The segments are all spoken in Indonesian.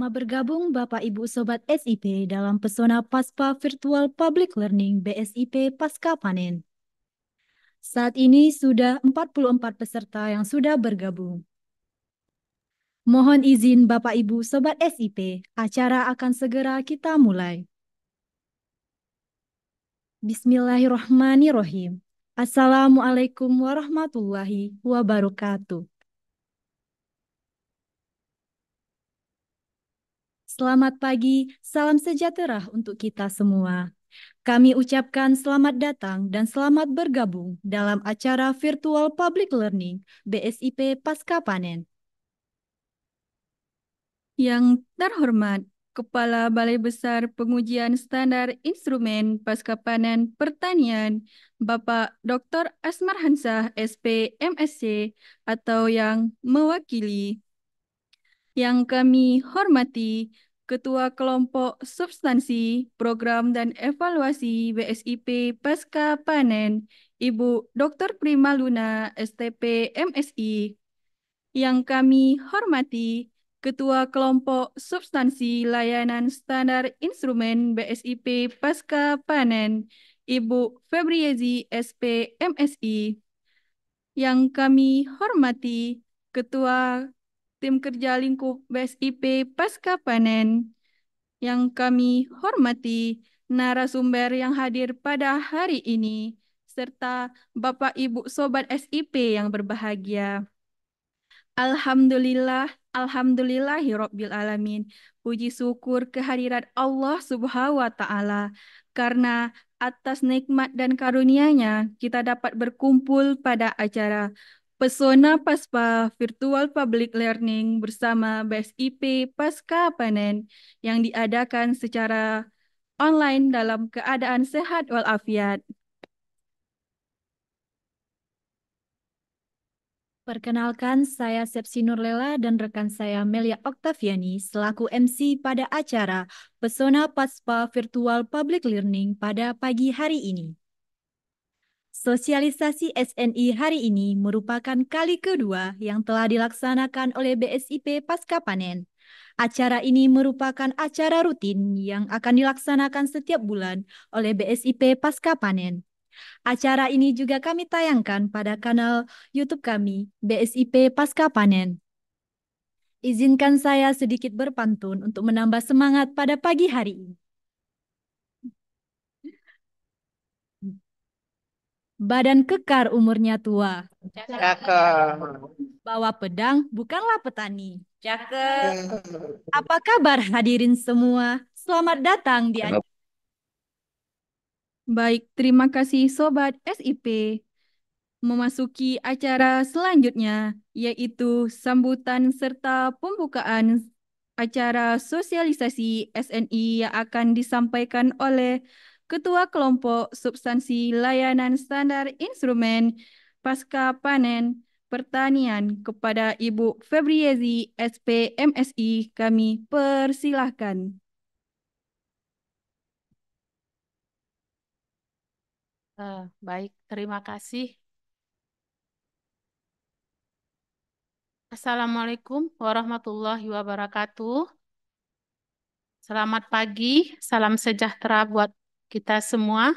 Selamat bergabung Bapak Ibu Sobat SIP dalam pesona PASPA Virtual Public Learning BSIP Pasca Panen. Saat ini sudah 44 peserta yang sudah bergabung. Mohon izin Bapak Ibu Sobat SIP, acara akan segera kita mulai. Bismillahirrahmanirrahim. Assalamualaikum warahmatullahi wabarakatuh. Selamat pagi, salam sejahtera untuk kita semua. Kami ucapkan selamat datang dan selamat bergabung dalam acara Virtual Public Learning BSIP Pasca Panen. Yang terhormat, Kepala Balai Besar Pengujian Standar Instrumen Pasca Panen Pertanian, Bapak Dr. Asmar Hansah SP MSc atau yang mewakili. Yang kami hormati Ketua Kelompok Substansi Program dan Evaluasi BSIP Pasca Panen, Ibu Dr. Prima Luna, STP MSI. Yang kami hormati, Ketua Kelompok Substansi Layanan Standar Instrumen BSIP Pasca Panen, Ibu Febriezi SP MSI. Yang kami hormati, Ketua tim kerja lingkup BSIP pasca panen. Yang kami hormati narasumber yang hadir pada hari ini, serta Bapak Ibu Sobat SIP yang berbahagia. Alhamdulillah, Alhamdulillahirobbil alamin. Puji syukur kehadiran Allah Subhanahu wa taala karena atas nikmat dan karunia-Nya kita dapat berkumpul pada acara Pesona Paspa Virtual Public Learning bersama BSIP Pasca Panen yang diadakan secara online dalam keadaan sehat walafiat. Perkenalkan, saya Sepsi Nurlela dan rekan saya Melia Oktaviani selaku MC pada acara Pesona Paspa Virtual Public Learning pada pagi hari ini. Sosialisasi SNI hari ini merupakan kali kedua yang telah dilaksanakan oleh BSIP pasca panen. Acara ini merupakan acara rutin yang akan dilaksanakan setiap bulan oleh BSIP pasca panen. Acara ini juga kami tayangkan pada kanal YouTube kami, BSIP Pasca Panen. Izinkan saya sedikit berpantun untuk menambah semangat pada pagi hari ini. badan kekar umurnya tua. Cakep. Bawa pedang bukanlah petani. Cakep. Apa kabar hadirin semua? Selamat datang di Baik, terima kasih sobat SIP. Memasuki acara selanjutnya yaitu sambutan serta pembukaan acara sosialisasi SNI yang akan disampaikan oleh Ketua Kelompok Substansi Layanan Standar Instrumen Pasca Panen Pertanian kepada Ibu Febriezi SPMSI kami persilahkan. Ah, baik, terima kasih. Assalamualaikum warahmatullahi wabarakatuh. Selamat pagi, salam sejahtera buat kita semua.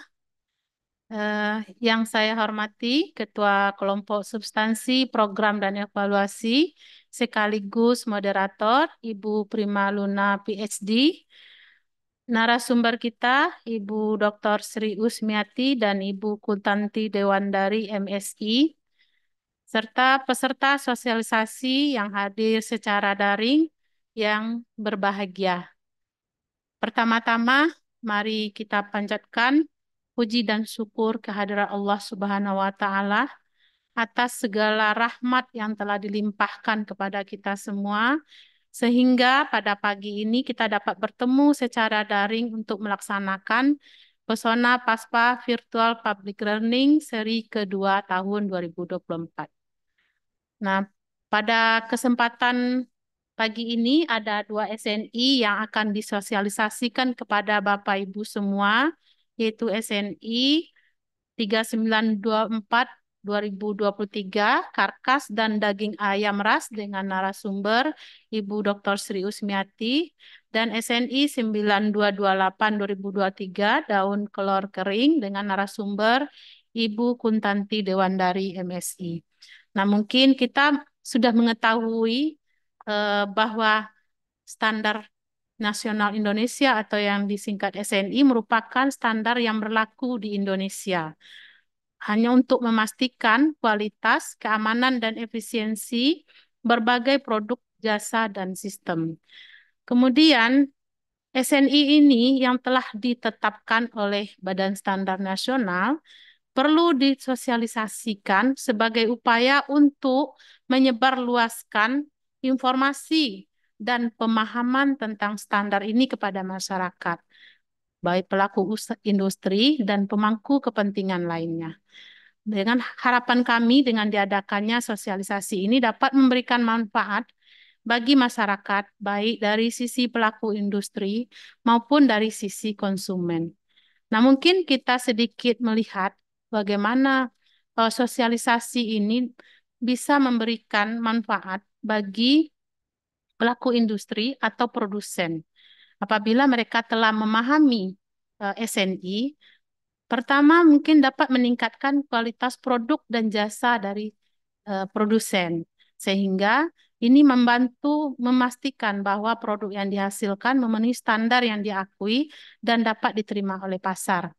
Uh, yang saya hormati Ketua Kelompok Substansi, Program, dan Evaluasi, sekaligus moderator Ibu Prima Luna PhD, narasumber kita Ibu Dr. Sri Usmiati dan Ibu Kuntanti Dewandari MSI, serta peserta sosialisasi yang hadir secara daring yang berbahagia. Pertama-tama, mari kita panjatkan puji dan syukur kehadiran Allah Subhanahu wa taala atas segala rahmat yang telah dilimpahkan kepada kita semua sehingga pada pagi ini kita dapat bertemu secara daring untuk melaksanakan Pesona Paspa Virtual Public Learning seri kedua tahun 2024. Nah, pada kesempatan Pagi ini ada dua SNI yang akan disosialisasikan kepada Bapak Ibu semua, yaitu SNI 3924 2023 Karkas dan Daging Ayam Ras dengan narasumber Ibu Dr. Sri Usmiati dan SNI 9228 2023 Daun Kelor Kering dengan narasumber Ibu Kuntanti Dewandari MSI. Nah, mungkin kita sudah mengetahui eh, bahwa standar nasional Indonesia atau yang disingkat SNI merupakan standar yang berlaku di Indonesia. Hanya untuk memastikan kualitas, keamanan, dan efisiensi berbagai produk, jasa, dan sistem. Kemudian, SNI ini yang telah ditetapkan oleh Badan Standar Nasional perlu disosialisasikan sebagai upaya untuk menyebarluaskan informasi dan pemahaman tentang standar ini kepada masyarakat, baik pelaku industri dan pemangku kepentingan lainnya. Dengan harapan kami dengan diadakannya sosialisasi ini dapat memberikan manfaat bagi masyarakat, baik dari sisi pelaku industri maupun dari sisi konsumen. Nah, mungkin kita sedikit melihat bagaimana eh, sosialisasi ini bisa memberikan manfaat bagi pelaku industri atau produsen. Apabila mereka telah memahami uh, eh, SNI, pertama mungkin dapat meningkatkan kualitas produk dan jasa dari uh, produsen sehingga ini membantu memastikan bahwa produk yang dihasilkan memenuhi standar yang diakui dan dapat diterima oleh pasar.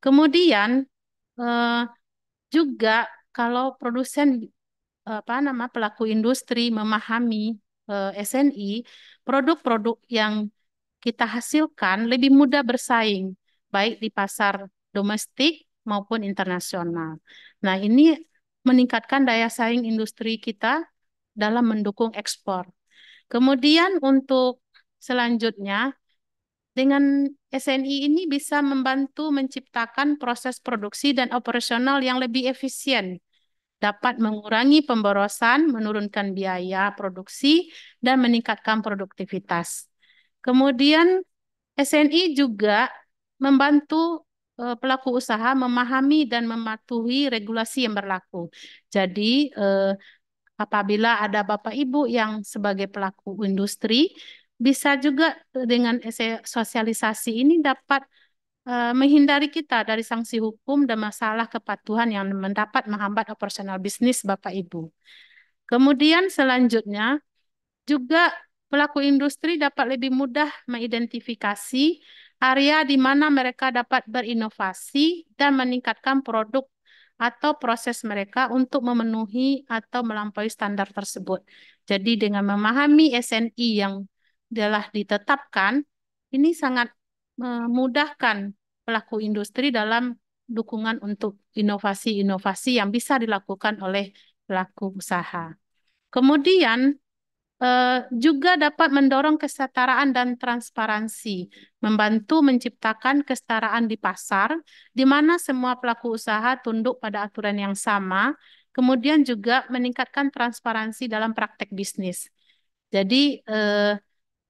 Kemudian uh, juga kalau produsen apa nama pelaku industri memahami eh, SNI, produk-produk yang kita hasilkan lebih mudah bersaing baik di pasar domestik maupun internasional. Nah, ini meningkatkan daya saing industri kita dalam mendukung ekspor. Kemudian untuk selanjutnya dengan SNI ini bisa membantu menciptakan proses produksi dan operasional yang lebih efisien dapat mengurangi pemborosan, menurunkan biaya produksi, dan meningkatkan produktivitas. Kemudian SNI juga membantu e, pelaku usaha memahami dan mematuhi regulasi yang berlaku. Jadi e, apabila ada Bapak Ibu yang sebagai pelaku industri, bisa juga dengan sosialisasi ini dapat Eh, menghindari kita dari sanksi hukum dan masalah kepatuhan yang mendapat menghambat operasional bisnis Bapak Ibu. Kemudian selanjutnya juga pelaku industri dapat lebih mudah mengidentifikasi area di mana mereka dapat berinovasi dan meningkatkan produk atau proses mereka untuk memenuhi atau melampaui standar tersebut. Jadi dengan memahami SNI yang telah ditetapkan, ini sangat memudahkan eh, pelaku industri dalam dukungan untuk inovasi-inovasi yang bisa dilakukan oleh pelaku usaha. Kemudian eh, juga dapat mendorong kesetaraan dan transparansi, membantu menciptakan kesetaraan di pasar, di mana semua pelaku usaha tunduk pada aturan yang sama, kemudian juga meningkatkan transparansi dalam praktek bisnis. Jadi eh,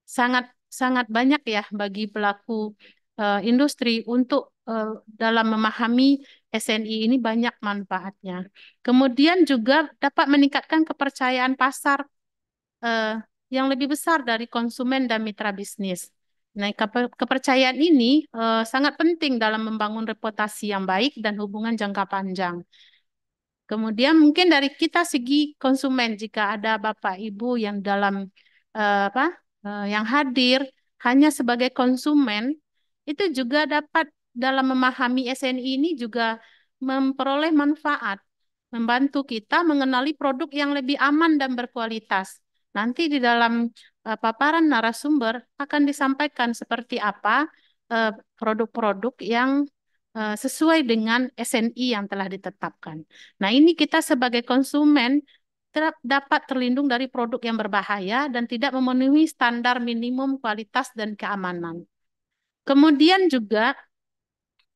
sangat sangat banyak ya bagi pelaku uh, industri untuk uh, dalam memahami SNI ini banyak manfaatnya. Kemudian juga dapat meningkatkan kepercayaan pasar uh, yang lebih besar dari konsumen dan mitra bisnis. Nah, kepercayaan ini uh, sangat penting dalam membangun reputasi yang baik dan hubungan jangka panjang. Kemudian mungkin dari kita segi konsumen jika ada Bapak Ibu yang dalam uh, apa uh, yang hadir hanya sebagai konsumen itu juga dapat dalam memahami SNI ini juga memperoleh manfaat, membantu kita mengenali produk yang lebih aman dan berkualitas. Nanti di dalam uh, paparan narasumber akan disampaikan seperti apa eh, produk-produk uh, yang uh, sesuai dengan SNI yang telah ditetapkan. Nah, ini kita sebagai konsumen dapat terlindung dari produk yang berbahaya dan tidak memenuhi standar minimum kualitas dan keamanan. Kemudian juga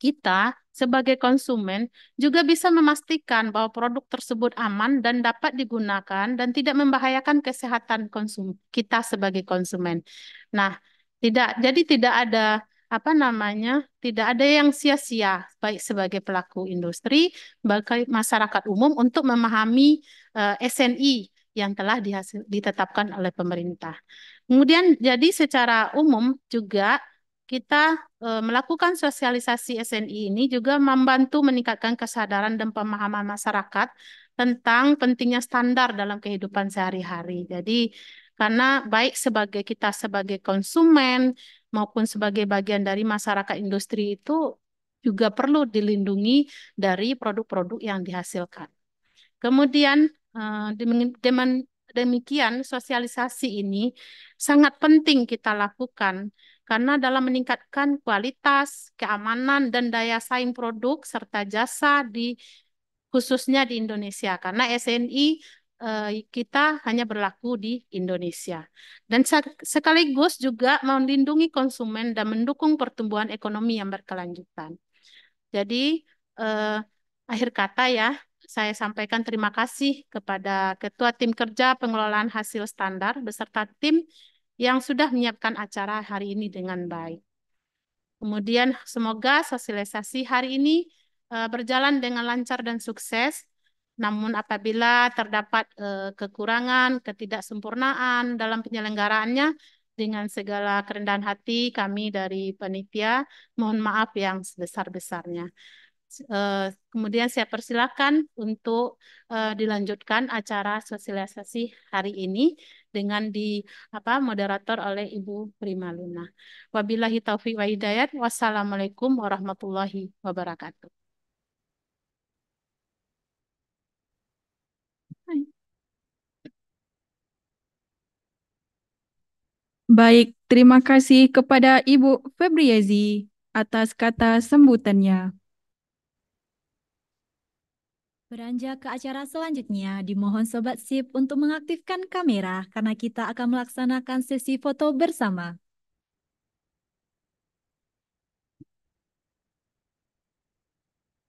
kita sebagai konsumen juga bisa memastikan bahwa produk tersebut aman dan dapat digunakan dan tidak membahayakan kesehatan konsum kita sebagai konsumen. Nah, tidak jadi tidak ada apa namanya tidak ada yang sia-sia baik sebagai pelaku industri baik masyarakat umum untuk memahami uh, eh, SNI yang telah dihasil, ditetapkan oleh pemerintah. Kemudian jadi secara umum juga kita e, melakukan sosialisasi SNI ini juga membantu meningkatkan kesadaran dan pemahaman masyarakat tentang pentingnya standar dalam kehidupan sehari-hari. Jadi karena baik sebagai kita sebagai konsumen maupun sebagai bagian dari masyarakat industri itu juga perlu dilindungi dari produk-produk yang dihasilkan. Kemudian eh, demikian sosialisasi ini sangat penting kita lakukan karena dalam meningkatkan kualitas, keamanan dan daya saing produk serta jasa di khususnya di Indonesia karena SNI eh, kita hanya berlaku di Indonesia. Dan sekaligus juga melindungi konsumen dan mendukung pertumbuhan ekonomi yang berkelanjutan. Jadi eh, akhir kata ya, saya sampaikan terima kasih kepada Ketua Tim Kerja Pengelolaan Hasil Standar beserta tim yang sudah menyiapkan acara hari ini dengan baik. Kemudian semoga sosialisasi hari ini eh, berjalan dengan lancar dan sukses. Namun apabila terdapat eh, kekurangan, ketidaksempurnaan dalam penyelenggaraannya, dengan segala kerendahan hati kami dari panitia, mohon maaf yang sebesar-besarnya. Eh, kemudian saya persilakan untuk eh, dilanjutkan acara sosialisasi hari ini dengan di apa moderator oleh Ibu Prima Luna. Wabillahi taufiq wa hidayat. Wassalamualaikum warahmatullahi wabarakatuh. Baik, terima kasih kepada Ibu Febriyazi atas kata sambutannya. Beranjak ke acara selanjutnya, dimohon Sobat SIP untuk mengaktifkan kamera karena kita akan melaksanakan sesi foto bersama.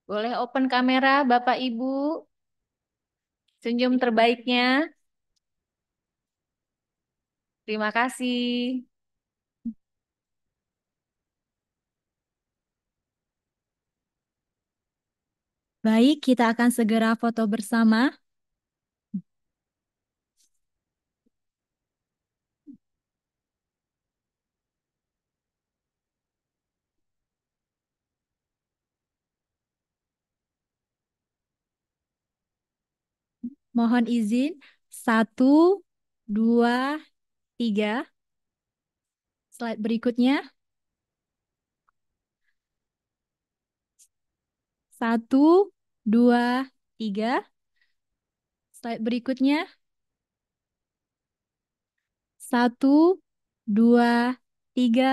Boleh open kamera, Bapak Ibu. Senyum terbaiknya. Terima kasih. Baik, kita akan segera foto bersama. Mohon izin, satu, dua, tiga. Slide berikutnya. Satu, dua, tiga. Slide berikutnya. Satu, dua, tiga.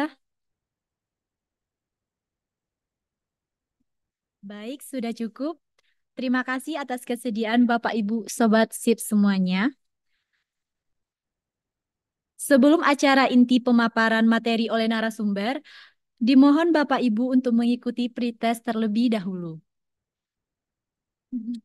Baik, sudah cukup. Terima kasih atas kesediaan Bapak Ibu Sobat SIP semuanya. Sebelum acara inti pemaparan materi oleh narasumber, dimohon Bapak Ibu untuk mengikuti pretest terlebih dahulu. Mm-hmm.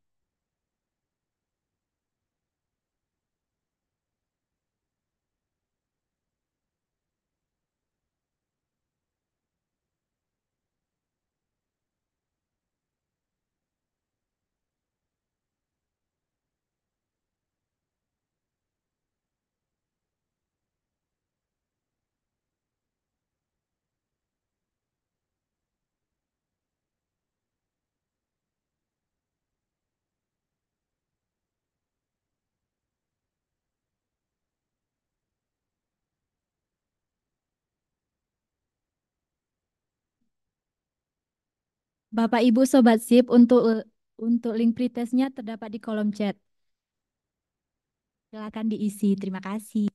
Bapak Ibu Sobat SIP untuk untuk link pretestnya terdapat di kolom chat. Silakan diisi. Terima kasih.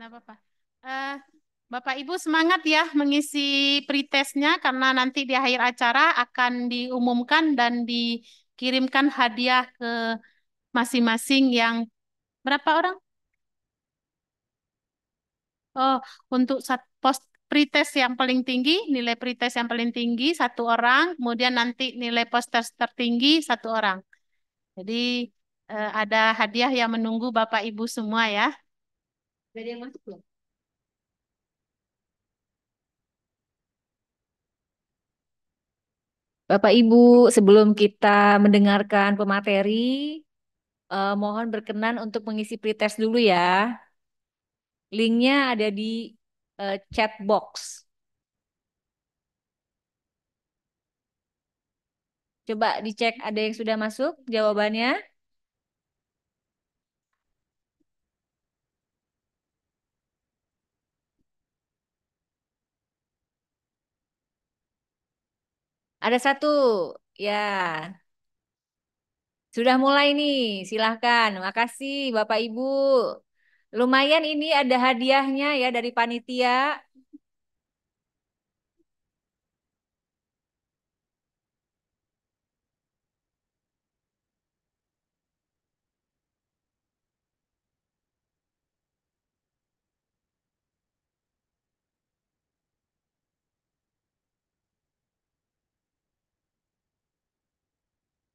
Nah, Bapak. Uh, eh, Bapak Ibu semangat ya mengisi pretestnya karena nanti di akhir acara akan diumumkan dan dikirimkan hadiah ke masing-masing yang berapa orang? Oh, untuk post pretest yang paling tinggi, nilai pretest yang paling tinggi satu orang, kemudian nanti nilai poster tertinggi satu orang. Jadi eh, ada hadiah yang menunggu Bapak Ibu semua ya. Gak ada yang masuk loh. Bapak Ibu, sebelum kita mendengarkan pemateri, eh, mohon berkenan untuk mengisi pretest dulu ya. Linknya ada di eh, chat box. Coba dicek ada yang sudah masuk jawabannya. Ada satu, ya. Sudah mulai nih, silahkan. Makasih Bapak Ibu. Lumayan ini ada hadiahnya ya dari panitia.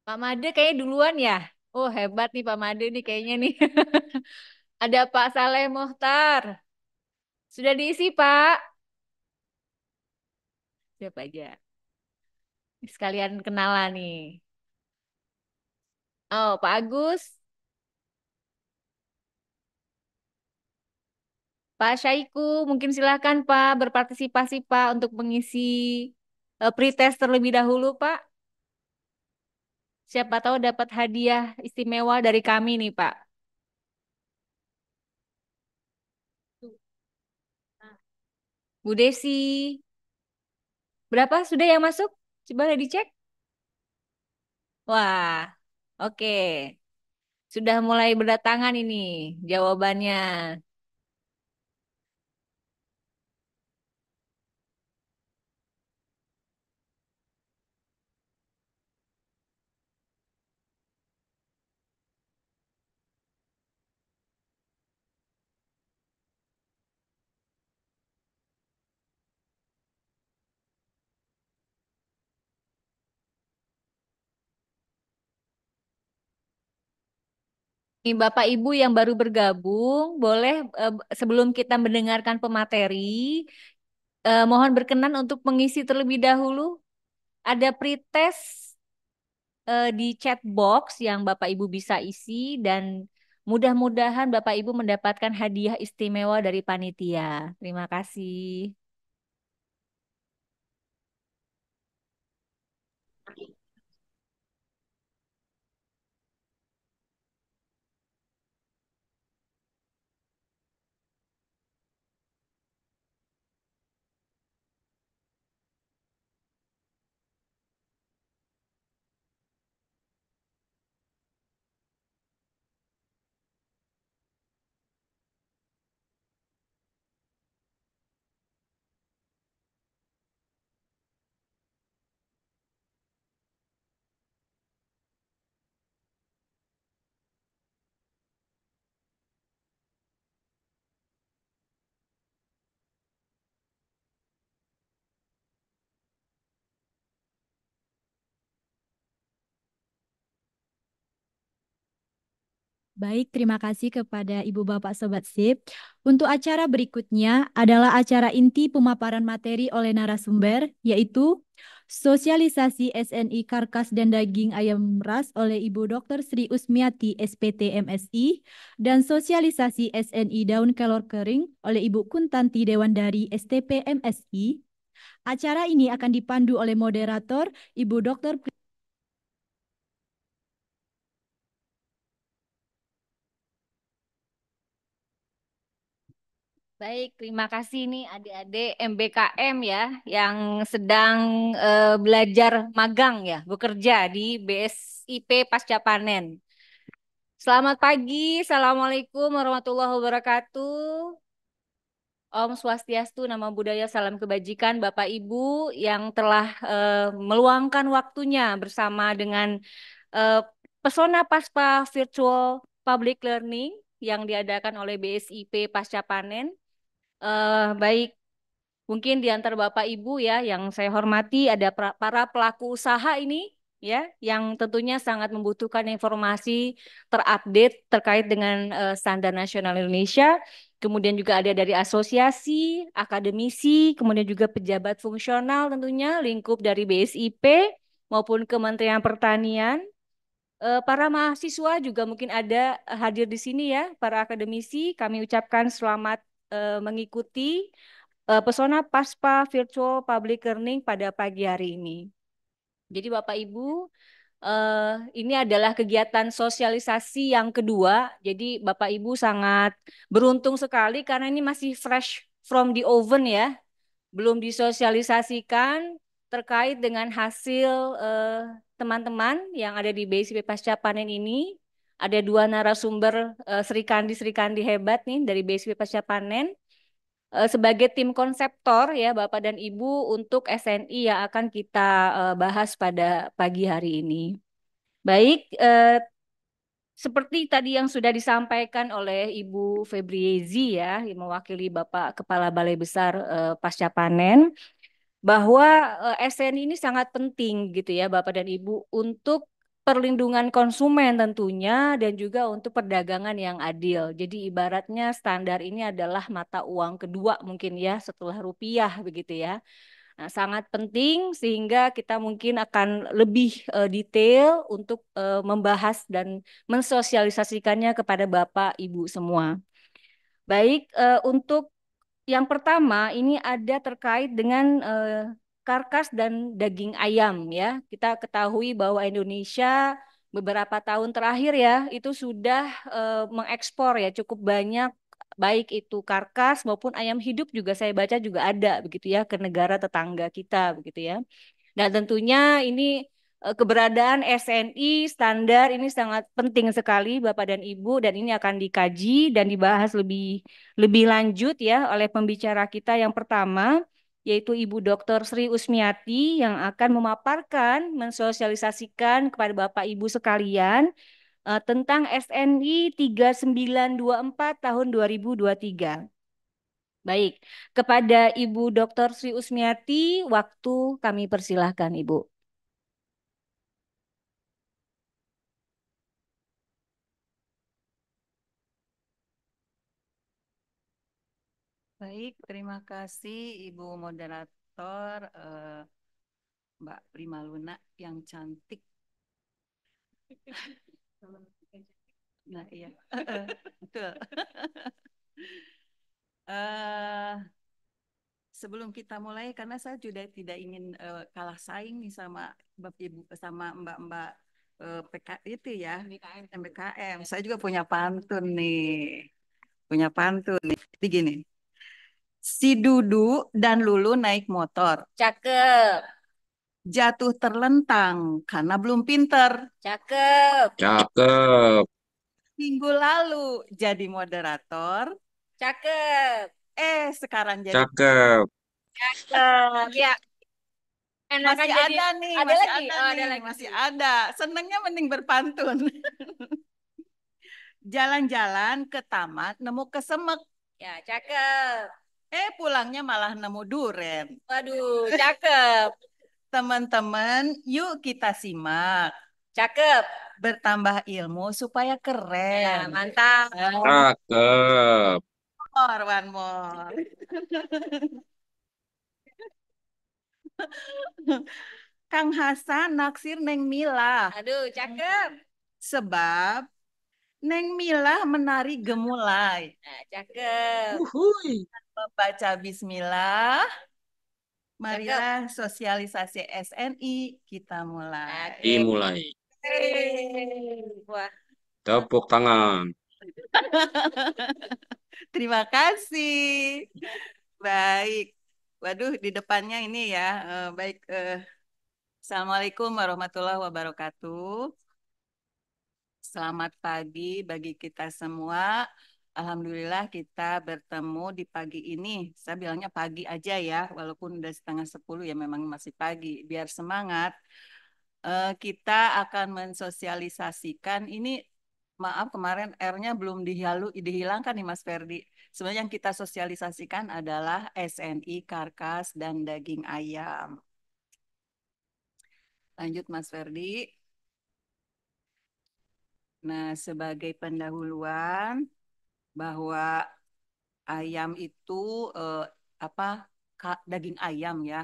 Pak Made kayaknya duluan ya. Oh hebat nih Pak Made nih kayaknya nih. Ada Pak Saleh Mohtar. Sudah diisi Pak? Siapa aja? Sekalian kenalan nih. Oh Pak Agus. Pak Syaiku, mungkin silahkan Pak berpartisipasi Pak untuk mengisi uh, pretest terlebih dahulu Pak. Siapa tahu dapat hadiah istimewa dari kami nih, Pak. Bu Desi. Berapa sudah yang masuk? Coba dicek. Wah, oke. Okay. Sudah mulai berdatangan ini jawabannya. Nih, Bapak Ibu yang baru bergabung, boleh eh, sebelum kita mendengarkan pemateri, eh, mohon berkenan untuk mengisi terlebih dahulu. Ada pretest eh, di chat box yang Bapak Ibu bisa isi dan mudah-mudahan Bapak Ibu mendapatkan hadiah istimewa dari panitia. Terima kasih. Baik, terima kasih kepada Ibu Bapak Sobat SIP. Untuk acara berikutnya adalah acara inti pemaparan materi oleh narasumber, yaitu sosialisasi SNI Karkas dan Daging Ayam Ras oleh Ibu Dr. Sri Usmiati, SPT MSI, dan sosialisasi SNI Daun Kelor Kering oleh Ibu Kuntanti Dewandari, STP MSI. Acara ini akan dipandu oleh moderator Ibu Dr. Baik, terima kasih nih adik-adik MBKM ya yang sedang uh, belajar magang ya, bekerja di BSIP Pasca Panen. Selamat pagi, Assalamualaikum warahmatullahi wabarakatuh. Om Swastiastu, Nama Budaya, Salam Kebajikan, Bapak Ibu yang telah uh, meluangkan waktunya bersama dengan uh, Pesona Paspa Virtual Public Learning yang diadakan oleh BSIP Pasca Panen Uh, baik, mungkin di antara Bapak Ibu ya yang saya hormati ada para pelaku usaha ini ya yang tentunya sangat membutuhkan informasi terupdate terkait dengan uh, standar nasional Indonesia. Kemudian juga ada dari asosiasi, akademisi, kemudian juga pejabat fungsional tentunya lingkup dari BSIP maupun Kementerian Pertanian. Eh, para mahasiswa juga mungkin ada hadir di sini ya, para akademisi. Kami ucapkan selamat uh, mengikuti uh, pesona PASPA Virtual Public Learning pada pagi hari ini. Jadi Bapak Ibu, Uh, ini adalah kegiatan sosialisasi yang kedua. Jadi Bapak Ibu sangat beruntung sekali karena ini masih fresh from the oven ya. Belum disosialisasikan terkait dengan hasil teman-teman uh, yang ada di BCP pasca panen ini ada dua narasumber uh, Sri Kandi Sri Kandi hebat nih dari BSW Pasca Panen uh, sebagai tim konseptor ya Bapak dan Ibu untuk SNI yang akan kita uh, bahas pada pagi hari ini. Baik, eh, seperti tadi yang sudah disampaikan oleh Ibu Febriezi ya, yang mewakili Bapak Kepala Balai Besar eh, Pasca Panen, bahwa eh, SN ini sangat penting gitu ya Bapak dan Ibu untuk perlindungan konsumen tentunya dan juga untuk perdagangan yang adil. Jadi ibaratnya standar ini adalah mata uang kedua mungkin ya setelah rupiah begitu ya. Nah, sangat penting sehingga kita mungkin akan lebih uh, detail untuk uh, membahas dan mensosialisasikannya kepada Bapak Ibu semua. Baik, uh, untuk yang pertama ini ada terkait dengan uh, karkas dan daging ayam ya. Kita ketahui bahwa Indonesia beberapa tahun terakhir ya itu sudah eh, mengekspor ya cukup banyak baik itu karkas maupun ayam hidup juga saya baca juga ada begitu ya ke negara tetangga kita begitu ya. dan tentunya ini eh, keberadaan SNI standar ini sangat penting sekali Bapak dan Ibu dan ini akan dikaji dan dibahas lebih lebih lanjut ya oleh pembicara kita yang pertama yaitu Ibu Dr. Sri Usmiati yang akan memaparkan, mensosialisasikan kepada Bapak Ibu sekalian uh, tentang SNI 3924 tahun 2023. Baik, kepada Ibu Dr. Sri Usmiati, waktu kami persilahkan Ibu. Baik, terima kasih Ibu moderator uh, Mbak Prima Luna yang cantik. Nah, iya. Betul. uh, sebelum kita mulai karena saya juga tidak ingin uh, kalah saing nih sama Bapak Ibu sama Mbak-mbak uh, PK itu ya, MBKM. MBKM. Saya juga punya pantun nih. Punya pantun nih. Jadi gini. Si Dudu dan Lulu naik motor. Cakep. Jatuh terlentang karena belum pinter. Cakep. Cakep. Minggu lalu jadi moderator. Cakep. Eh, sekarang jadi. Cakep. Cakep. Ya. Enak masih jadi... ada nih, ada masih lagi? ada oh, nih, lagi. masih ada. Senangnya mending berpantun. Jalan-jalan ke taman nemu kesemek. Ya, cakep. Eh pulangnya malah nemu duren. Waduh, cakep. Teman-teman, yuk kita simak. Cakep. Bertambah ilmu supaya ya, keren. Ya, mantap. Cakep. More, one more. Kang Hasan naksir Neng Mila. Aduh, cakep. Sebab Neng Mila menari gemulai. Nah, cakep. Uhuy membaca bismillah. Marilah sosialisasi SNI kita mulai. Dimulai. Wah. Tepuk tangan. Terima kasih. Baik. Waduh, di depannya ini ya. Eh, baik. Eh. Assalamualaikum warahmatullahi wabarakatuh. Selamat pagi bagi kita semua. Alhamdulillah kita bertemu di pagi ini. Saya bilangnya pagi aja ya, walaupun udah setengah sepuluh ya memang masih pagi. Biar semangat, eh, kita akan mensosialisasikan. Ini maaf kemarin R-nya belum dihalu, dihilangkan nih Mas Ferdi. Sebenarnya yang kita sosialisasikan adalah SNI, karkas, dan daging ayam. Lanjut Mas Ferdi. Nah, sebagai pendahuluan, bahwa ayam itu eh, apa daging ayam ya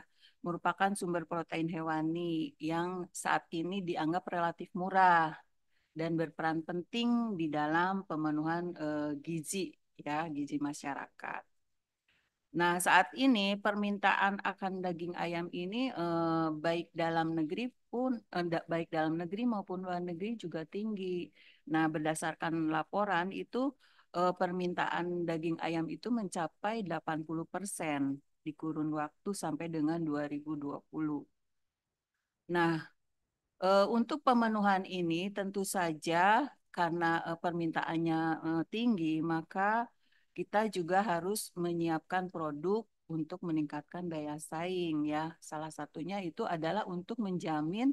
merupakan sumber protein hewani yang saat ini dianggap relatif murah dan berperan penting di dalam pemenuhan eh, gizi ya gizi masyarakat. Nah, saat ini permintaan akan daging ayam ini eh, baik dalam negeri pun eh, baik dalam negeri maupun luar negeri juga tinggi. Nah, berdasarkan laporan itu eh, permintaan daging ayam itu mencapai 80% di kurun waktu sampai dengan 2020. Nah, eh, untuk pemenuhan ini tentu saja karena eh, permintaannya eh, tinggi, maka kita juga harus menyiapkan produk untuk meningkatkan daya saing ya. Salah satunya itu adalah untuk menjamin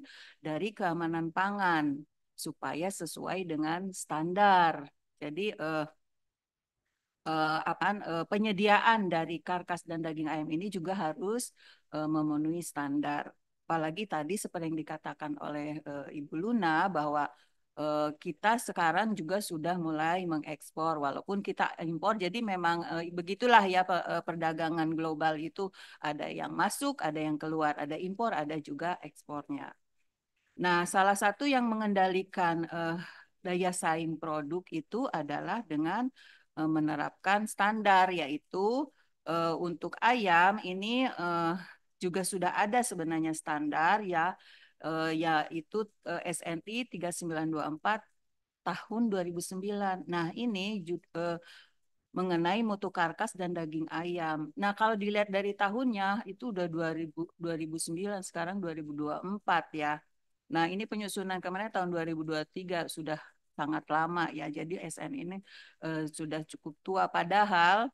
dari keamanan pangan supaya sesuai dengan standar. Jadi eh, uh, eh, apa uh, eh, penyediaan dari karkas dan daging ayam ini juga harus uh, memenuhi standar. Apalagi tadi seperti yang dikatakan oleh uh, Ibu Luna bahwa kita sekarang juga sudah mulai mengekspor walaupun kita impor jadi memang begitulah ya perdagangan global itu ada yang masuk ada yang keluar ada impor ada juga ekspornya nah salah satu yang mengendalikan daya saing produk itu adalah dengan Eh, menerapkan standar yaitu uh, untuk ayam ini uh, juga sudah ada sebenarnya standar ya uh, yaitu uh, SNI 3924 tahun 2009. Nah, ini uh, mengenai mutu karkas dan daging ayam. Nah, kalau dilihat dari tahunnya itu udah 2000, 2009 sekarang 2024 ya. Nah, ini penyusunan kemarin tahun 2023 sudah sangat lama ya. Jadi SN ini uh, sudah cukup tua padahal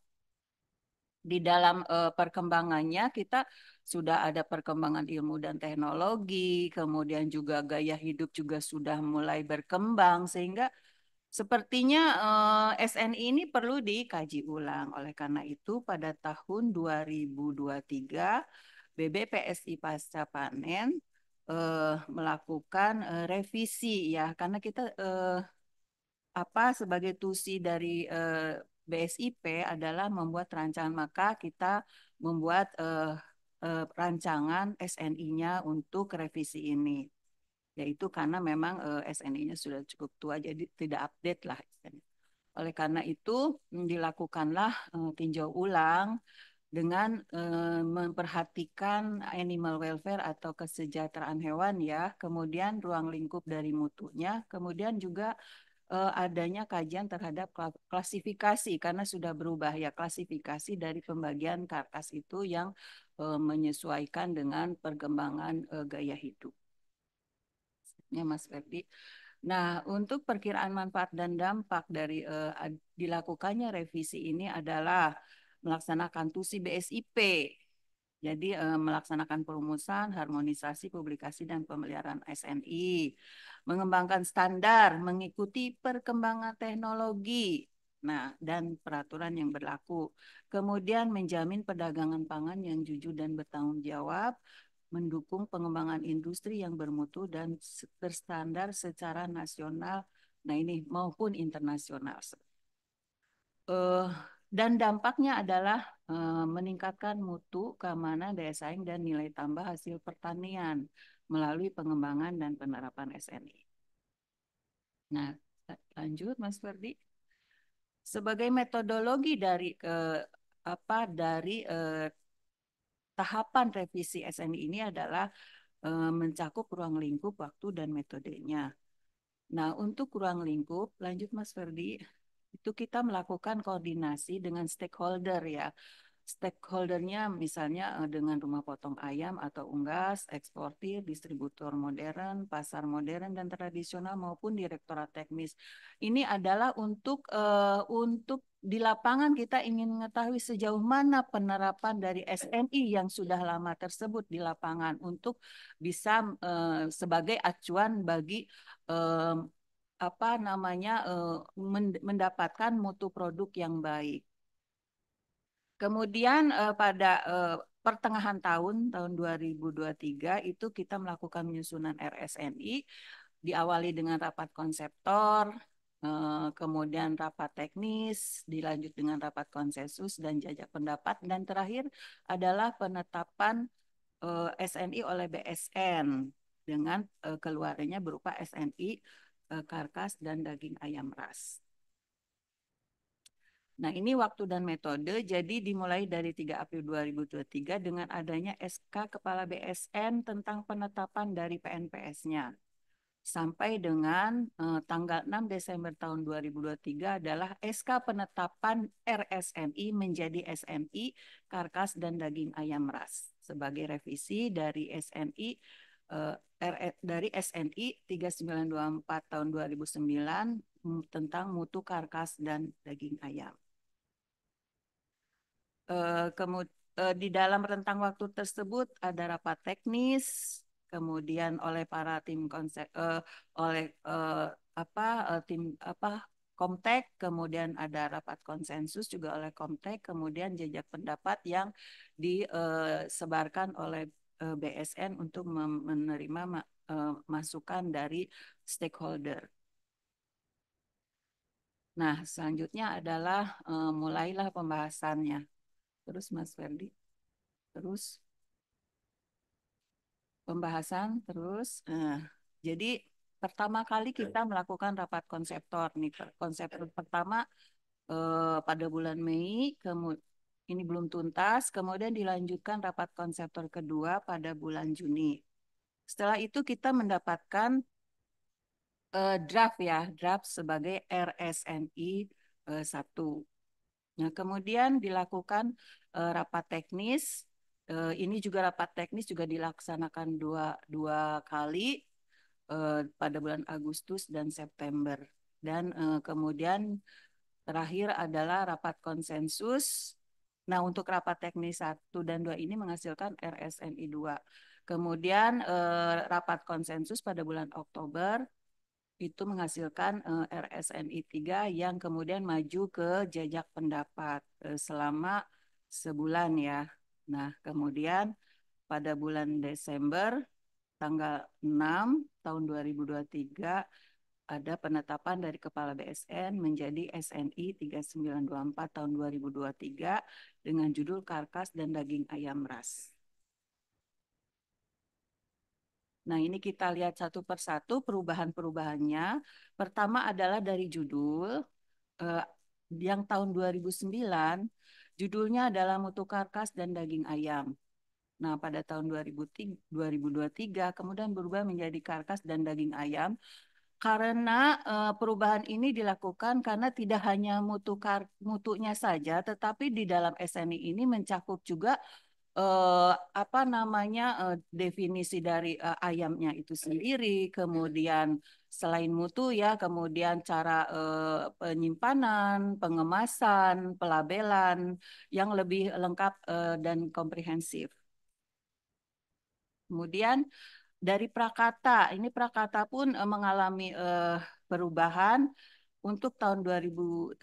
di dalam uh, perkembangannya kita sudah ada perkembangan ilmu dan teknologi, kemudian juga gaya hidup juga sudah mulai berkembang sehingga sepertinya uh, eh, SN ini perlu dikaji ulang. Oleh karena itu pada tahun 2023 BBPSI pasca panen melakukan revisi ya karena kita apa sebagai tusi dari uh, eh, BSIP adalah membuat rancangan maka kita membuat uh, uh, rancangan SNI-nya untuk revisi ini yaitu karena memang uh, SNI-nya sudah cukup tua jadi tidak update lah oleh karena itu dilakukanlah uh, tinjau ulang dengan uh, memperhatikan animal welfare atau kesejahteraan hewan ya, kemudian ruang lingkup dari mutunya, kemudian juga Eh, adanya kajian terhadap klasifikasi karena sudah berubah ya klasifikasi dari pembagian karkas itu yang eh, menyesuaikan dengan perkembangan eh, gaya hidup. Ya Mas Ferdi. Nah, untuk perkiraan manfaat dan dampak dari uh, dilakukannya revisi ini adalah melaksanakan TUSI BSIP jadi eh, melaksanakan perumusan, harmonisasi, publikasi, dan pemeliharaan SNI. Mengembangkan standar, mengikuti perkembangan teknologi, nah dan peraturan yang berlaku. Kemudian menjamin perdagangan pangan yang jujur dan bertanggung jawab, mendukung pengembangan industri yang bermutu dan terstandar secara nasional, nah ini maupun internasional. Uh, dan dampaknya adalah e, meningkatkan mutu, keamanan, daya saing, dan nilai tambah hasil pertanian melalui pengembangan dan penerapan SNI. Nah, lanjut Mas Ferdi. Sebagai metodologi dari e, apa dari e, tahapan revisi SNI ini adalah mencakup ruang lingkup, waktu, dan metodenya. Nah, untuk ruang lingkup, lanjut Mas Ferdi itu kita melakukan koordinasi dengan stakeholder ya. Stakeholdernya misalnya eh, dengan rumah potong ayam atau unggas, eksportir, distributor modern, pasar modern dan tradisional maupun direktorat teknis. Ini adalah untuk uh, untuk di lapangan kita ingin mengetahui sejauh mana penerapan dari SNI yang sudah lama tersebut di lapangan untuk bisa uh, sebagai acuan bagi uh, apa namanya eh, mendapatkan mutu produk yang baik. Kemudian eh, pada eh, pertengahan tahun tahun 2023 itu kita melakukan penyusunan RSNI diawali dengan rapat konseptor, kemudian rapat teknis, dilanjut dengan rapat konsensus dan jajak pendapat, dan terakhir adalah penetapan SNI oleh BSN dengan keluarnya berupa SNI Eh, karkas dan daging ayam ras. Nah, ini waktu dan metode. Jadi dimulai dari 3 April 2023 dengan adanya SK Kepala BSN tentang penetapan dari PNPS-nya. Sampai dengan eh, tanggal 6 Desember tahun 2023 adalah SK penetapan RSMI menjadi SMI Karkas dan Daging Ayam Ras sebagai revisi dari SMI uh, dari SNI 3924 tahun 2009 mm, tentang mutu karkas dan daging ayam. Eh, kemud eh, di dalam rentang waktu tersebut ada rapat teknis, kemudian oleh para tim konsep oleh apa tim apa Komtek, kemudian ada rapat konsensus juga oleh Komtek, kemudian jejak pendapat yang disebarkan oleh Eh, BSN untuk menerima eh, masukan dari stakeholder. Nah, selanjutnya adalah eh, mulailah pembahasannya. Terus Mas Ferdi, terus pembahasan, terus Nah, jadi pertama kali kita melakukan rapat konseptor nih konseptor pertama pada bulan Mei ini belum tuntas, kemudian dilanjutkan rapat konseptor kedua pada bulan Juni. Setelah itu kita mendapatkan uh, draft ya, draft sebagai RSNI uh, eh, 1. Nah, kemudian dilakukan uh, rapat teknis. Uh, ini juga rapat teknis juga dilaksanakan dua, dua kali uh, pada bulan Agustus dan September. Dan uh, kemudian terakhir adalah rapat konsensus Nah, untuk rapat teknis 1 dan 2 ini menghasilkan RSNI 2. Kemudian eh, rapat konsensus pada bulan Oktober itu menghasilkan eh, RSNI 3 yang kemudian maju ke jajak pendapat eh, selama sebulan ya. Nah, kemudian pada bulan Desember tanggal 6 tahun 2023 ada penetapan dari Kepala BSN menjadi SNI 3924 tahun 2023 dengan judul Karkas dan Daging Ayam Ras. Nah, ini kita lihat satu persatu perubahan-perubahannya. Pertama adalah dari judul eh, yang tahun 2009, judulnya adalah Mutu Karkas dan Daging Ayam. Nah, pada tahun 2023 kemudian berubah menjadi Karkas dan Daging Ayam karena uh, perubahan ini dilakukan karena tidak hanya mutu kar mutunya saja, tetapi di dalam SNI ini mencakup juga uh, apa namanya uh, definisi dari uh, ayamnya itu sendiri, kemudian selain mutu ya, kemudian cara uh, penyimpanan, pengemasan, pelabelan yang lebih lengkap uh, dan komprehensif. Kemudian dari Prakata. Ini Prakata pun eh, mengalami eh, perubahan untuk tahun 2009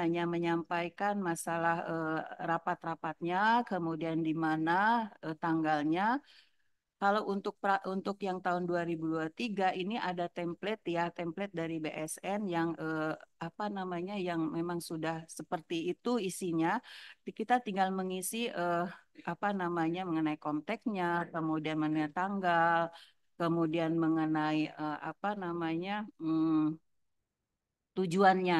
hanya menyampaikan masalah uh, rapat-rapatnya, kemudian di mana uh, tanggalnya, kalau untuk pra, untuk yang tahun 2023 ini ada template ya, template dari BSN yang eh, apa namanya yang memang sudah seperti itu isinya. Kita tinggal mengisi eh, apa namanya mengenai konteksnya kemudian mengenai tanggal, kemudian mengenai eh, apa namanya hmm, tujuannya.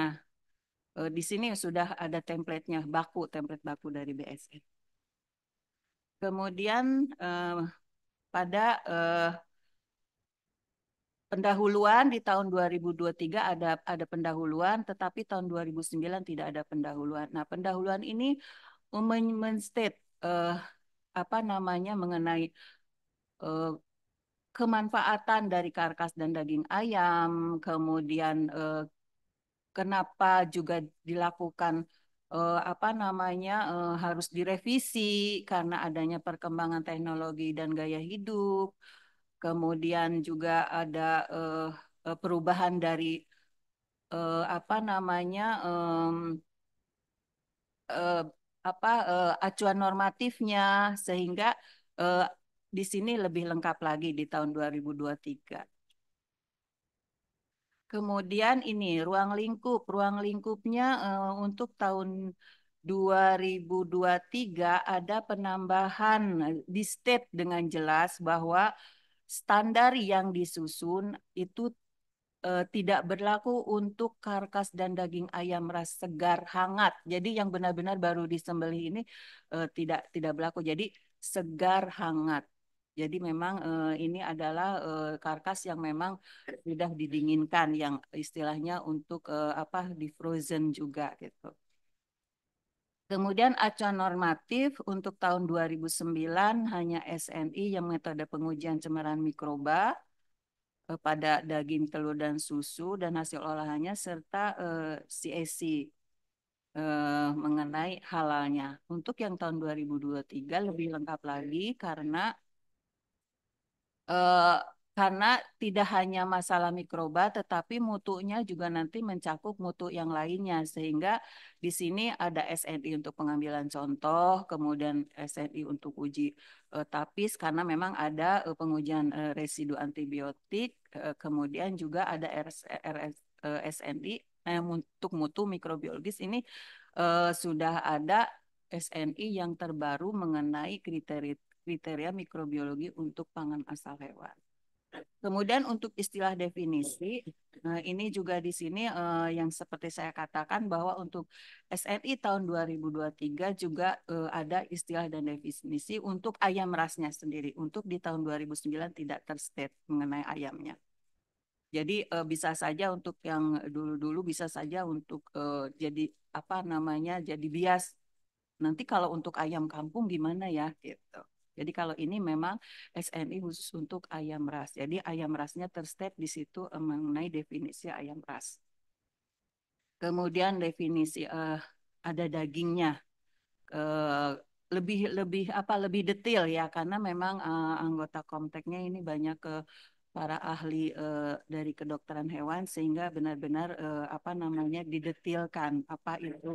Eh, di sini sudah ada templatenya baku, template baku dari BSN. Kemudian eh, pada eh, pendahuluan di tahun 2023 ada ada pendahuluan tetapi tahun 2009 tidak ada pendahuluan. Nah, pendahuluan ini menstate eh, apa namanya mengenai eh, kemanfaatan dari karkas dan daging ayam, kemudian eh, kenapa juga dilakukan uh, apa namanya uh, harus direvisi karena adanya perkembangan teknologi dan gaya hidup. Kemudian juga ada uh, perubahan dari uh, apa namanya um, uh, apa uh, acuan normatifnya sehingga uh, di sini lebih lengkap lagi di tahun 2023. Kemudian ini ruang lingkup, ruang lingkupnya uh, untuk tahun 2023 ada penambahan eh, di state dengan jelas bahwa standar yang disusun itu eh, tidak berlaku untuk karkas dan daging ayam ras segar hangat. Jadi yang benar-benar baru disembelih ini tidak tidak berlaku. Jadi segar hangat. Jadi memang uh, ini adalah uh, karkas yang memang sudah didinginkan, yang istilahnya untuk uh, apa di frozen juga gitu. Kemudian acuan normatif untuk tahun 2009 hanya SNI yang metode pengujian cemaran mikroba pada daging, telur, dan susu dan hasil olahannya serta eh, CAC eh, mengenai halalnya. Untuk yang tahun 2023 lebih lengkap lagi karena uh, karena tidak hanya masalah mikroba tetapi mutunya juga nanti mencakup mutu yang lainnya sehingga di sini ada SNI untuk pengambilan contoh kemudian SNI untuk uji eh, tapis karena memang ada eh, pengujian eh, residu antibiotik kemudian juga ada RS, RS, SNI eh, nah, untuk mutu mikrobiologis ini sudah ada SNI yang terbaru mengenai kriteria kriteria mikrobiologi untuk pangan asal hewan. Kemudian untuk istilah definisi, eh, ini juga di sini eh, yang seperti saya katakan bahwa untuk SNI tahun 2023 juga eh, ada istilah dan definisi untuk ayam rasnya sendiri. Untuk di tahun 2009 tidak terstate mengenai ayamnya. Jadi bisa saja untuk yang dulu-dulu bisa saja untuk jadi apa namanya jadi bias. Nanti kalau untuk ayam kampung gimana ya gitu. Jadi kalau ini memang SNI khusus untuk ayam ras. Jadi ayam rasnya terstep di situ eh, mengenai definisi ayam ras. Kemudian definisi uh, ada dagingnya. Uh, lebih lebih apa lebih detail ya karena memang uh, anggota Komteknya ini banyak ke para ahli uh, dari kedokteran hewan sehingga benar-benar uh, apa namanya didetilkan apa itu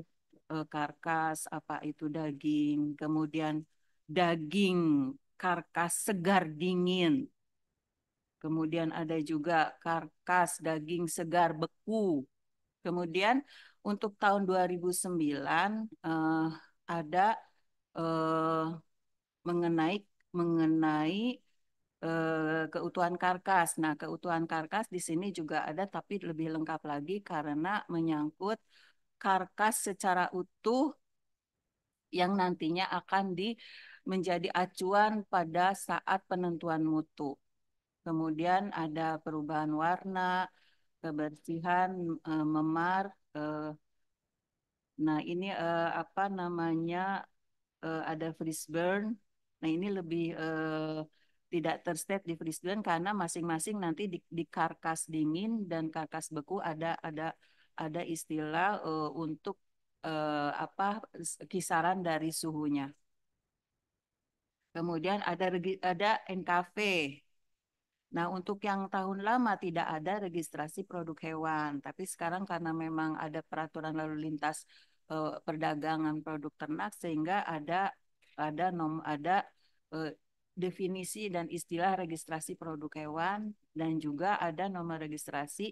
uh, karkas, apa itu daging, kemudian daging, karkas segar dingin. Kemudian ada juga karkas daging segar beku. Kemudian untuk tahun 2009 eh, ada eh, mengenai mengenai eh, keutuhan karkas. Nah, keutuhan karkas di sini juga ada tapi lebih lengkap lagi karena menyangkut karkas secara utuh yang nantinya akan di menjadi acuan pada saat penentuan mutu. Kemudian ada perubahan warna, kebersihan, e, memar. E, nah, ini e, apa namanya? Ada freeze burn. Nah, ini lebih tidak terset di freeze burn karena masing-masing nanti di, di karkas dingin dan karkas beku ada ada ada istilah untuk apa kisaran dari suhunya. Kemudian ada ada NKV. Nah, untuk yang tahun lama tidak ada registrasi produk hewan, tapi sekarang karena memang ada peraturan lalu lintas eh, perdagangan produk ternak sehingga ada ada nom ada eh, definisi dan istilah registrasi produk hewan dan juga ada nomor registrasi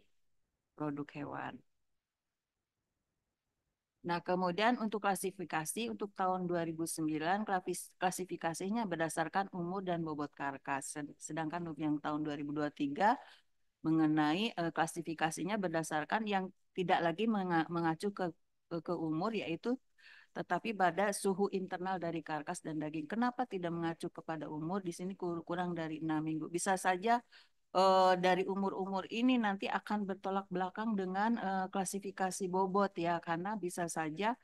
produk hewan. Nah, kemudian untuk klasifikasi untuk tahun 2009 klasifikasinya berdasarkan umur dan bobot karkas. Sedangkan untuk yang tahun 2023 mengenai uh, klasifikasinya berdasarkan yang tidak lagi mengacu ke eh, ke umur yaitu tetapi pada suhu internal dari karkas dan daging. Kenapa tidak mengacu kepada umur? Di sini kurang dari enam minggu. Bisa saja uh, dari umur-umur ini nanti akan bertolak belakang dengan uh, klasifikasi bobot ya karena bisa saja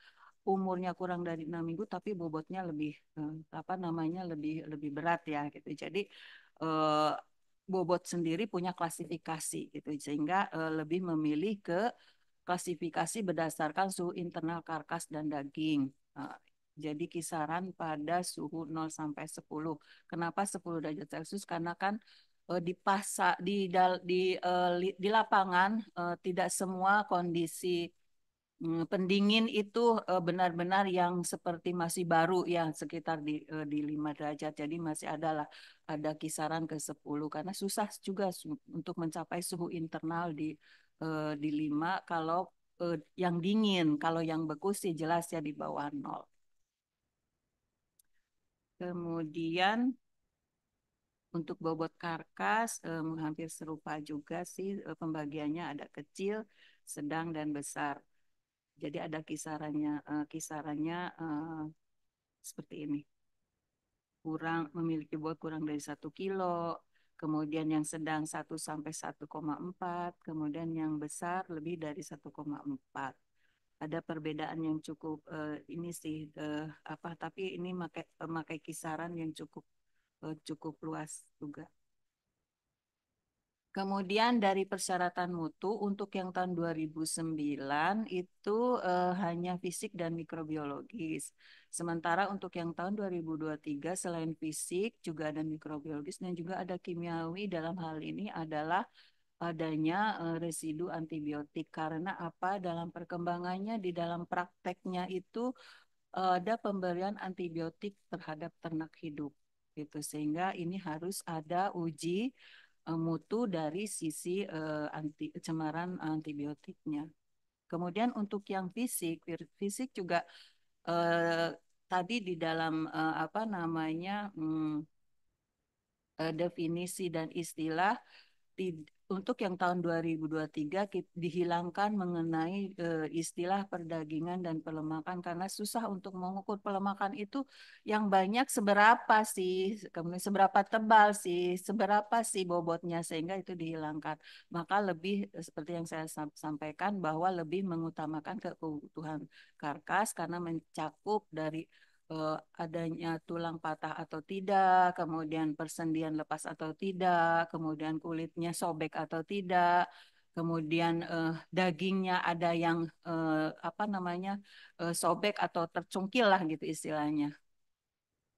umurnya kurang dari enam minggu tapi bobotnya lebih uh, apa namanya lebih lebih berat ya gitu. Jadi uh, bobot sendiri punya klasifikasi gitu sehingga uh, lebih memilih ke klasifikasi berdasarkan suhu internal karkas dan daging. Uh, jadi kisaran pada suhu 0 sampai 10. Kenapa 10 derajat Celcius? Karena kan Eh, di pasar di dal di eh, di lapangan eh, tidak semua kondisi mm, pendingin itu benar-benar yang seperti masih baru ya sekitar di di 5 derajat. Jadi masih adalah ada kisaran ke 10 karena susah juga untuk mencapai suhu internal di di 5 kalau yang dingin, kalau yang beku sih jelas ya di bawah nol. Kemudian untuk bobot karkas um, hampir serupa juga sih eh, pembagiannya ada kecil, sedang dan besar. Jadi ada kisarannya uh, kisarannya uh, seperti ini. Kurang memiliki bobot kurang dari satu kilo, kemudian yang sedang 1 sampai 1,4, kemudian yang besar lebih dari 1,4. Ada perbedaan yang cukup uh, ini sih uh, apa tapi ini memakai uh, kisaran yang cukup Eh, cukup luas juga. Kemudian dari persyaratan mutu untuk yang tahun 2009 itu uh, hanya fisik dan mikrobiologis. Sementara untuk yang tahun 2023 selain fisik juga ada mikrobiologis dan juga ada kimiawi dalam hal ini adalah adanya uh, residu antibiotik karena apa dalam perkembangannya di dalam prakteknya itu ada pemberian antibiotik terhadap ternak hidup gitu sehingga ini harus ada uji eh, mutu dari sisi uh, anti cemaran antibiotiknya. Kemudian untuk yang fisik, fisik juga uh, tadi di dalam uh, apa namanya um, uh, definisi dan istilah untuk yang tahun 2023 dihilangkan mengenai e, istilah perdagangan dan pelemakan karena susah untuk mengukur pelemakan itu yang banyak seberapa sih, kemudian seberapa tebal sih, seberapa sih bobotnya sehingga itu dihilangkan. Maka lebih eh, seperti yang saya sampaikan bahwa lebih mengutamakan keutuhan karkas karena mencakup dari Eh, adanya tulang patah atau tidak, kemudian persendian lepas atau tidak, kemudian kulitnya sobek atau tidak, kemudian uh, dagingnya ada yang uh, apa namanya uh, sobek atau tercungkil lah gitu istilahnya.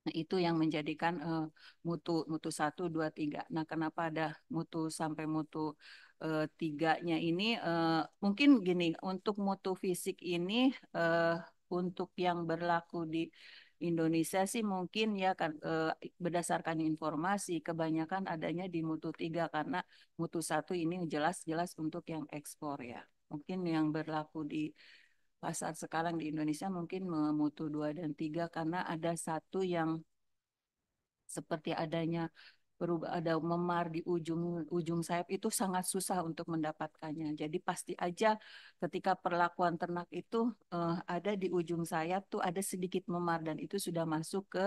Nah, itu yang menjadikan uh, mutu mutu satu dua tiga. Nah, kenapa ada mutu sampai mutu uh, tiganya ini? Uh, mungkin gini, untuk mutu fisik ini uh, untuk yang berlaku di Indonesia sih mungkin ya kan e, berdasarkan informasi kebanyakan adanya di mutu tiga karena mutu satu ini jelas-jelas untuk yang ekspor ya. Mungkin yang berlaku di pasar sekarang di Indonesia mungkin mutu dua dan tiga karena ada satu yang seperti adanya berubah ada memar di ujung ujung sayap itu sangat susah untuk mendapatkannya. Jadi pasti aja ketika perlakuan ternak itu uh, ada di ujung sayap tuh ada sedikit memar dan itu sudah masuk ke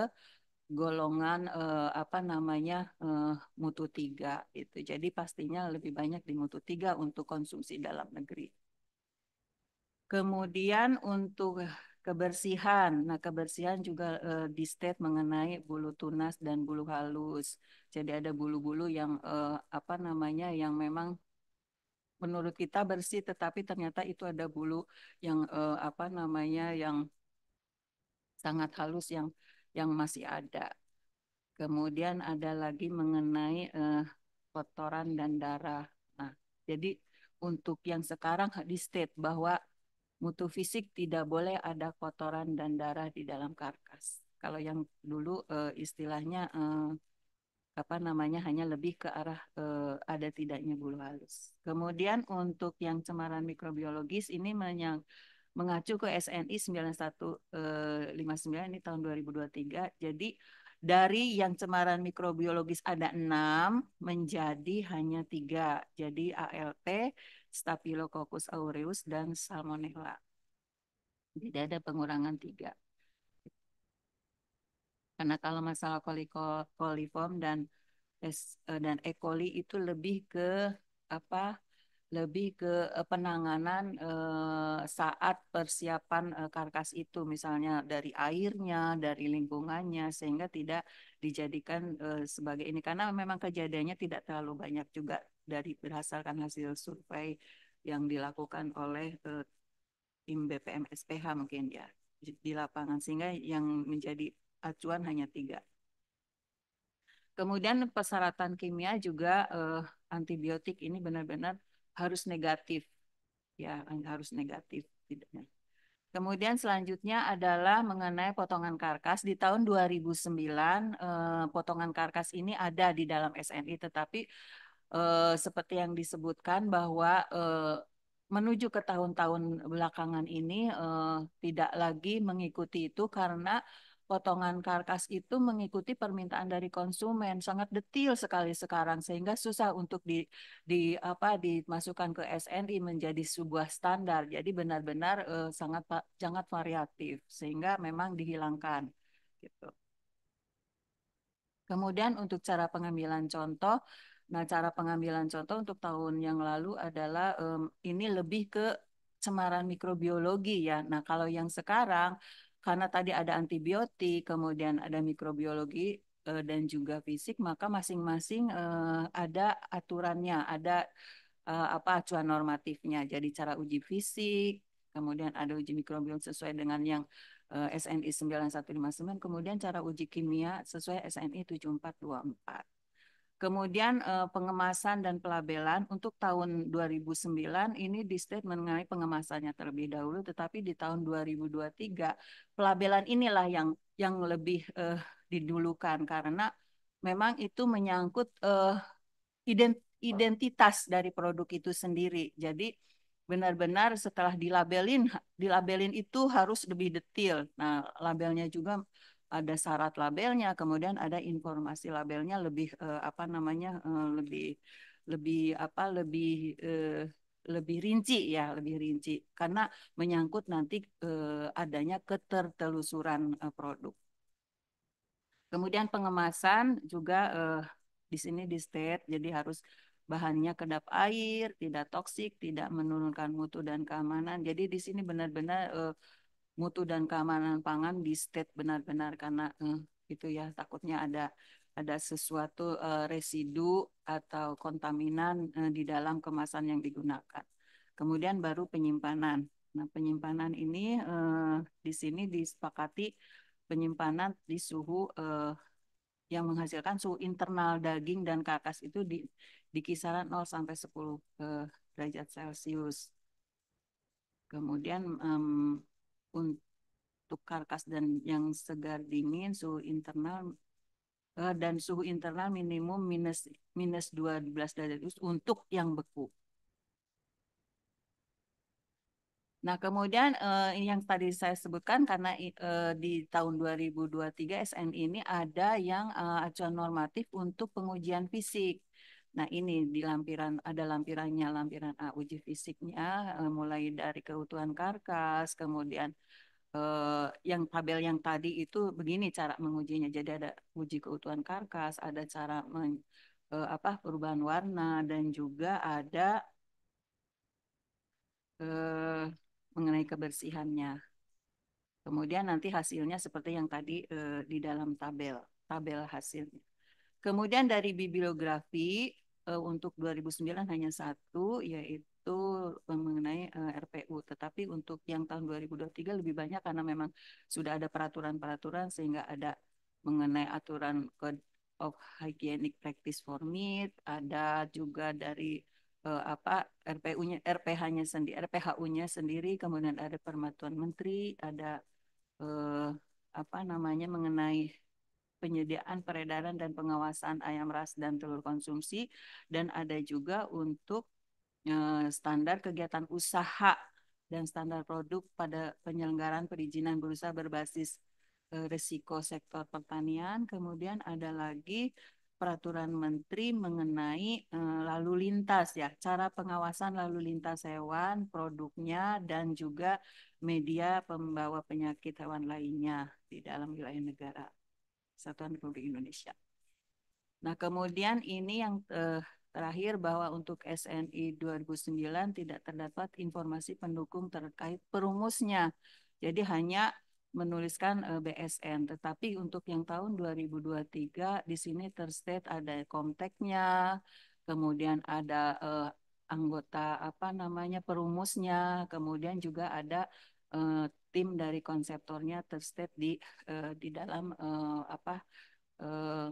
golongan uh, apa namanya uh, mutu tiga itu. Jadi pastinya lebih banyak di mutu tiga untuk konsumsi dalam negeri. Kemudian untuk kebersihan. Nah, kebersihan juga uh, di state mengenai bulu tunas dan bulu halus. Jadi ada bulu-bulu yang uh, apa namanya yang memang menurut kita bersih tetapi ternyata itu ada bulu yang uh, apa namanya yang sangat halus yang yang masih ada. Kemudian ada lagi mengenai uh, kotoran dan darah. Nah, jadi untuk yang sekarang di state bahwa mutu fisik tidak boleh ada kotoran dan darah di dalam karkas. Kalau yang dulu uh, istilahnya uh, apa namanya hanya lebih ke arah uh, ada tidaknya bulu halus. Kemudian untuk yang cemaran mikrobiologis ini menyang mengacu ke SNI 9159 eh, ini tahun 2023. Jadi dari yang cemaran mikrobiologis ada enam menjadi hanya tiga. Jadi ALT Staphylococcus aureus, dan Salmonella. Jadi ada pengurangan tiga. Karena kalau masalah coliform koliform dan eh, dan E. coli itu lebih ke apa? Lebih ke eh, penanganan eh, saat persiapan karkas itu, misalnya dari airnya, dari lingkungannya, sehingga tidak dijadikan sebagai ini karena memang kejadiannya tidak terlalu banyak juga dari berdasarkan hasil survei yang dilakukan oleh uh, tim BPM SPH mungkin ya di lapangan sehingga yang menjadi acuan hanya tiga. Kemudian persyaratan kimia juga uh, antibiotik ini benar-benar harus negatif ya harus negatif tidaknya. Kemudian selanjutnya adalah mengenai potongan karkas. Di tahun 2009 eh, potongan karkas ini ada di dalam SNI tetapi eh, seperti yang disebutkan bahwa eh, menuju ke tahun-tahun belakangan ini eh, tidak lagi mengikuti itu karena potongan karkas itu mengikuti permintaan dari konsumen sangat detil sekali sekarang sehingga susah untuk di di apa dimasukkan ke SNI menjadi sebuah standar. Jadi benar-benar eh, sangat sangat variatif sehingga memang dihilangkan gitu. Kemudian untuk cara pengambilan contoh Nah, cara pengambilan contoh untuk tahun yang lalu adalah um, ini lebih ke cemaran mikrobiologi ya. Nah, kalau yang sekarang karena tadi ada antibiotik, kemudian ada mikrobiologi uh, dan juga fisik, maka masing-masing uh, ada aturannya, ada uh, apa acuan normatifnya. Jadi cara uji fisik, kemudian ada uji mikrobiologi sesuai dengan yang uh, SNI 9159, kemudian cara uji kimia sesuai SNI 7424. Kemudian eh, pengemasan dan pelabelan untuk tahun 2009 ini di state mengenai pengemasannya terlebih dahulu, tetapi di tahun 2023 pelabelan inilah yang yang lebih eh, didulukan karena memang itu menyangkut eh, ident identitas dari produk itu sendiri. Jadi benar-benar setelah dilabelin, dilabelin itu harus lebih detail. Nah, labelnya juga ada syarat labelnya, kemudian ada informasi labelnya lebih uh, apa namanya uh, lebih lebih apa lebih uh, lebih rinci ya, lebih rinci karena menyangkut nanti uh, adanya ketertelusuran uh, produk. Kemudian pengemasan juga uh, di sini di state jadi harus bahannya kedap air, tidak toksik, tidak menurunkan mutu dan keamanan. Jadi di sini benar-benar uh, mutu dan keamanan pangan di state benar-benar karena eh, itu ya takutnya ada ada sesuatu eh, residu atau kontaminan eh, di dalam kemasan yang digunakan. Kemudian baru penyimpanan. Nah, penyimpanan ini eh, di sini disepakati penyimpanan di suhu eh, yang menghasilkan suhu internal daging dan kakas itu di, di kisaran 0 sampai 10 eh, derajat Celcius. Kemudian um, untuk karkas dan yang segar dingin suhu internal eh, dan suhu internal minimum minus minus 12 derajat untuk yang beku. Nah, kemudian eh, yang tadi saya sebutkan karena eh, di tahun 2023 SN ini ada yang eh, acuan normatif untuk pengujian fisik. Nah ini di lampiran ada lampirannya, lampiran A ah, uji fisiknya eh, mulai dari keutuhan karkas, kemudian eh, yang tabel yang tadi itu begini cara mengujinya. Jadi ada uji keutuhan karkas, ada cara men, eh, apa perubahan warna dan juga ada eh, mengenai kebersihannya. Kemudian nanti hasilnya seperti yang tadi eh, di dalam tabel, tabel hasilnya. Kemudian dari bibliografi uh, untuk 2009 hanya satu yaitu eh, mengenai uh, eh, RPU tetapi untuk yang tahun 2023 lebih banyak karena memang sudah ada peraturan-peraturan sehingga ada mengenai aturan code of hygienic practice for meat ada juga dari uh, apa RPU-nya RPH-nya sendiri RPHU-nya sendiri kemudian ada permatuan menteri ada uh, apa namanya mengenai penyediaan, peredaran, dan pengawasan ayam ras dan telur konsumsi. Dan ada juga untuk eh, standar kegiatan usaha dan standar produk pada penyelenggaraan perizinan berusaha berbasis eh, resiko risiko sektor pertanian. Kemudian ada lagi peraturan menteri mengenai eh, lalu lintas ya, cara pengawasan lalu lintas hewan, produknya dan juga media pembawa penyakit hewan lainnya di dalam wilayah negara. Kesatuan Republik Indonesia. Nah, kemudian ini yang eh, terakhir bahwa untuk SNI 2009 tidak terdapat informasi pendukung terkait perumusnya. Jadi hanya menuliskan eh, BSN, tetapi untuk yang tahun 2023 di sini terstate ada kontaknya, kemudian ada eh, anggota apa namanya perumusnya, kemudian juga ada eh, tim dari konseptornya terstet di uh, di dalam uh, apa uh,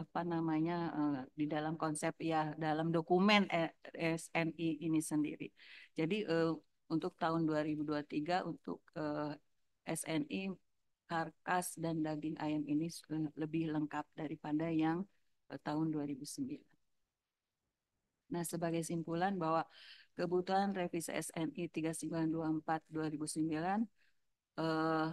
apa namanya uh, di dalam konsep ya dalam dokumen SNI ini sendiri. Jadi uh, untuk tahun 2023 untuk uh, SNI karkas dan daging ayam ini lebih lengkap daripada yang uh, tahun 2009. Nah, sebagai simpulan bahwa kebutuhan revisi SNI 3924-2009 eh,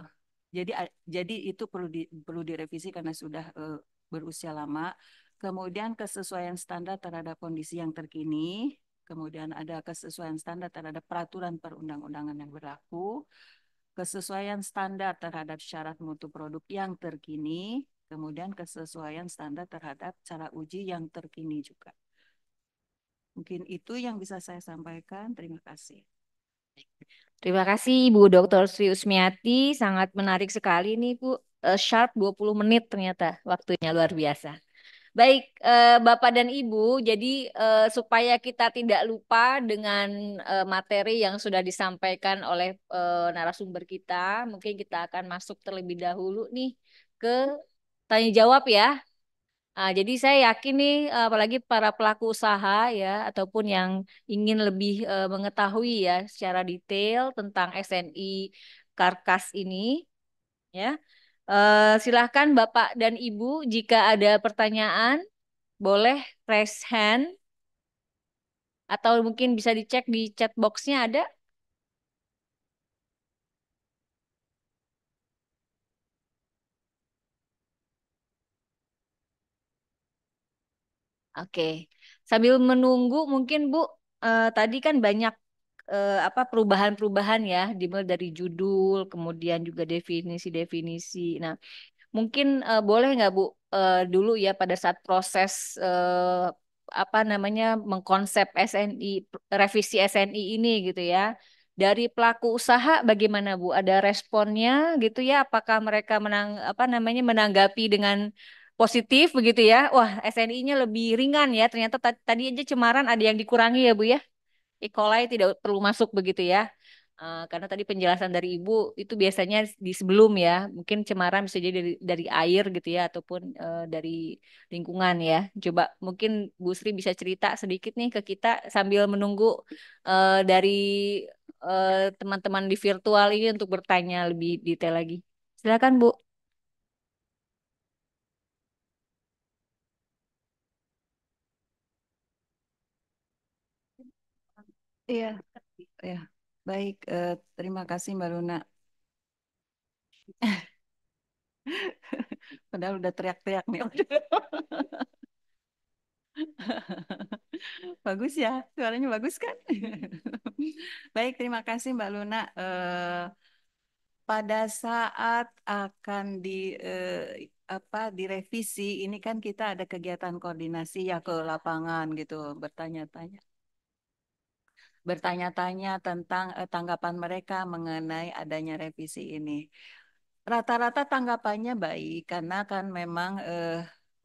jadi jadi itu perlu di, perlu direvisi karena sudah eh, berusia lama kemudian kesesuaian standar terhadap kondisi yang terkini kemudian ada kesesuaian standar terhadap peraturan perundang-undangan yang berlaku kesesuaian standar terhadap syarat mutu produk yang terkini kemudian kesesuaian standar terhadap cara uji yang terkini juga Mungkin itu yang bisa saya sampaikan. Terima kasih. Terima kasih Ibu Dr. Sri Usmiati, sangat menarik sekali nih Bu. Uh, sharp 20 menit ternyata waktunya luar biasa. Baik, eh, Bapak dan Ibu, jadi eh, supaya kita tidak lupa dengan eh, materi yang sudah disampaikan oleh eh, narasumber kita, mungkin kita akan masuk terlebih dahulu nih ke tanya jawab ya. Nah, jadi saya yakin nih, eh, apalagi para pelaku usaha ya, ataupun yang ingin lebih uh, mengetahui ya secara detail tentang SNI Karkas ini, ya uh, silahkan Bapak dan Ibu jika ada pertanyaan boleh raise hand atau mungkin bisa dicek di chat boxnya ada. Oke. Sambil menunggu mungkin Bu eh, tadi kan banyak eh, apa perubahan-perubahan ya dimulai dari judul kemudian juga definisi-definisi. Nah, mungkin eh, boleh nggak Bu eh, dulu ya pada saat proses eh, apa namanya mengkonsep SNI revisi SNI ini gitu ya. Dari pelaku usaha bagaimana Bu? Ada responnya gitu ya? Apakah mereka menang apa namanya menanggapi dengan positif begitu ya. Wah, SNI-nya lebih ringan ya. Ternyata tadi aja cemaran ada yang dikurangi ya, Bu ya. E. coli tidak perlu masuk begitu ya. Eh, karena tadi penjelasan dari Ibu itu biasanya di sebelum ya. Mungkin cemaran bisa jadi dari, dari air gitu ya ataupun e, dari lingkungan ya. Coba mungkin Bu Sri bisa cerita sedikit nih ke kita sambil menunggu e, dari teman-teman teman -teman di virtual ini untuk bertanya lebih detail lagi. Silakan, Bu. Iya, ya. Baik, uh, terima kasih Mbak Luna. Padahal udah teriak-teriak nih. bagus ya, suaranya bagus kan? Baik, terima kasih Mbak Luna. Uh, pada saat akan di uh, apa direvisi, ini kan kita ada kegiatan koordinasi ya ke lapangan gitu, bertanya-tanya bertanya-tanya tentang eh, tanggapan mereka mengenai adanya revisi ini. Rata-rata tanggapannya baik karena kan memang eh,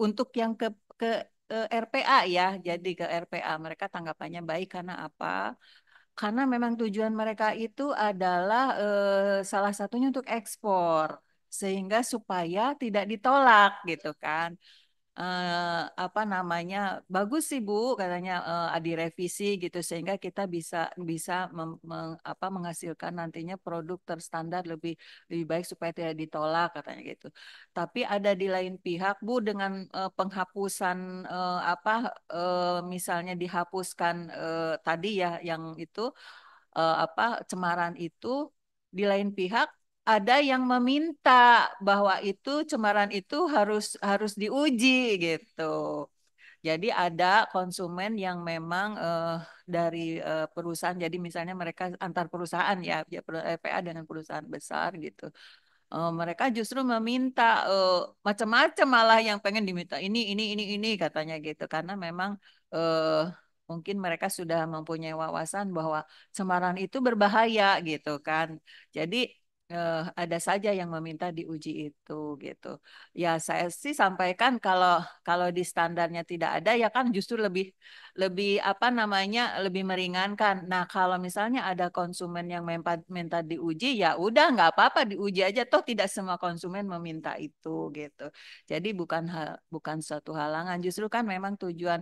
untuk yang ke ke eh, RPA ya, jadi ke RPA mereka tanggapannya baik karena apa? Karena memang tujuan mereka itu adalah eh, salah satunya untuk ekspor sehingga supaya tidak ditolak gitu kan uh, apa namanya bagus sih Bu katanya uh, eh, direvisi gitu sehingga kita bisa bisa mem, meng, apa menghasilkan nantinya produk terstandar lebih lebih baik supaya tidak ditolak katanya gitu. Tapi ada di lain pihak Bu dengan uh, penghapusan uh, apa uh, misalnya dihapuskan uh, tadi ya yang itu uh, apa cemaran itu di lain pihak ada yang meminta bahwa itu cemaran itu harus harus diuji gitu. Jadi ada konsumen yang memang uh, dari uh, perusahaan, jadi misalnya mereka antar perusahaan ya, ya PA eh, dengan perusahaan besar gitu. Uh, mereka justru meminta uh, macam-macam malah yang pengen diminta ini, ini, ini, ini katanya gitu. Karena memang uh, mungkin mereka sudah mempunyai wawasan bahwa cemaran itu berbahaya gitu kan. Jadi eh, ada saja yang meminta diuji itu gitu. Ya saya sih sampaikan kalau kalau di standarnya tidak ada ya kan justru lebih lebih apa namanya lebih meringankan. Nah kalau misalnya ada konsumen yang minta diuji ya udah nggak apa-apa diuji aja toh tidak semua konsumen meminta itu gitu. Jadi bukan hal bukan suatu halangan justru kan memang tujuan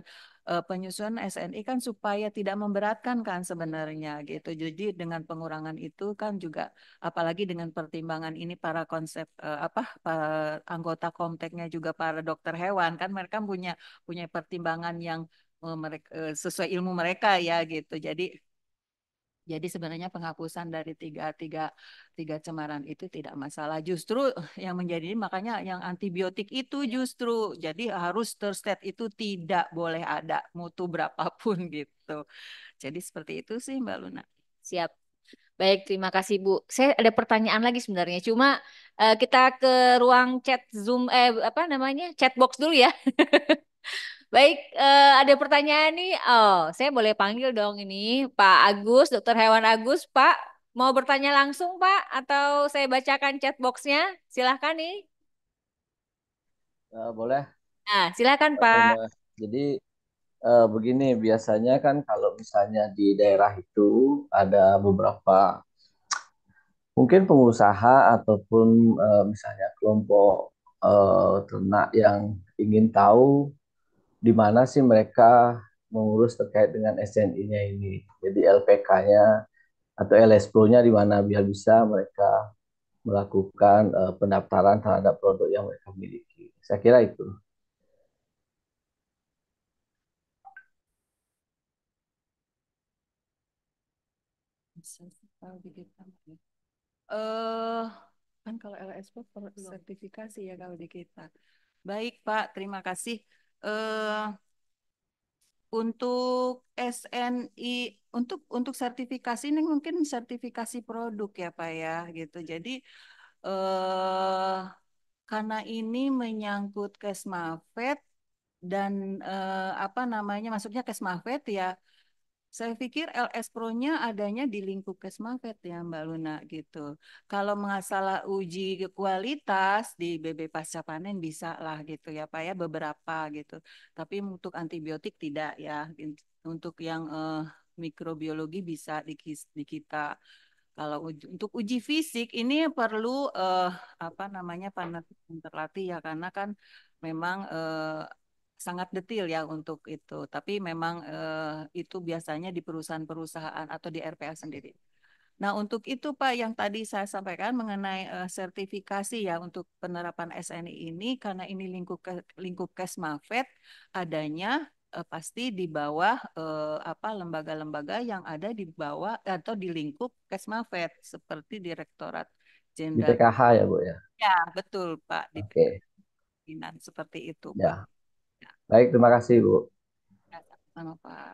uh, penyusunan SNI kan supaya tidak memberatkan kan sebenarnya gitu. Jadi dengan pengurangan itu kan juga apalagi dengan pertimbangan ini para konsep uh, apa para anggota Komteknya juga para dokter hewan kan mereka punya punya pertimbangan yang eh, mereka sesuai ilmu mereka ya gitu. Jadi jadi sebenarnya penghapusan dari tiga, tiga, tiga cemaran itu tidak masalah. Justru yang menjadi makanya yang antibiotik itu justru. Jadi harus terstate itu tidak boleh ada mutu berapapun gitu. Jadi seperti itu sih Mbak Luna. Siap. Baik, terima kasih Bu. Saya ada pertanyaan lagi sebenarnya. Cuma uh, kita ke ruang chat Zoom eh apa namanya? chat box dulu ya. Baik, uh, ada pertanyaan nih. Oh, saya boleh panggil dong ini Pak Agus, Dokter Hewan Agus. Pak, mau bertanya langsung Pak, atau saya bacakan chat boxnya? Silahkan nih. Uh, boleh. Nah, silahkan eh, Pak. Jadi uh, begini, biasanya kan kalau misalnya di daerah itu ada beberapa mungkin pengusaha ataupun uh, misalnya kelompok uh, ternak yang ingin tahu di mana sih mereka mengurus terkait dengan SNI-nya ini. Jadi LPK-nya atau LSPO-nya di mana biar bisa mereka melakukan uh, pendaftaran terhadap produk yang mereka miliki. Saya kira itu. Uh, kan kalau LSP sertifikasi ya kalau di kita. Baik Pak, terima kasih eh, untuk SNI untuk untuk sertifikasi ini mungkin sertifikasi produk ya Pak ya gitu. Jadi eh, karena ini menyangkut Kesmafet dan eh, apa namanya masuknya Kesmafet ya saya pikir LS Pro-nya adanya di lingkup Kesmafet ya Mbak Luna gitu. Kalau masalah uji kualitas di BB pasca panen bisa lah gitu ya Pak ya beberapa gitu. Tapi untuk antibiotik tidak ya. Gitu. Untuk yang eh, mikrobiologi bisa di, di kita. Kalau uji, untuk uji fisik ini perlu eh, apa namanya panas terlatih ya karena kan memang eh, sangat detail ya untuk itu. Tapi memang eh, itu biasanya di perusahaan-perusahaan atau di RPA sendiri. Nah, untuk itu Pak yang tadi saya sampaikan mengenai uh, sertifikasi ya untuk penerapan SNI ini karena ini lingkup lingkup kesmafet adanya uh, pasti di bawah uh, apa lembaga-lembaga yang ada di bawah atau di lingkup kesmafet seperti Direktorat Jenderal PKH ya Bu ya. Ya, betul Pak di okay. seperti itu. Ya. Pak. Baik, terima kasih, Bu. Sama, Pak.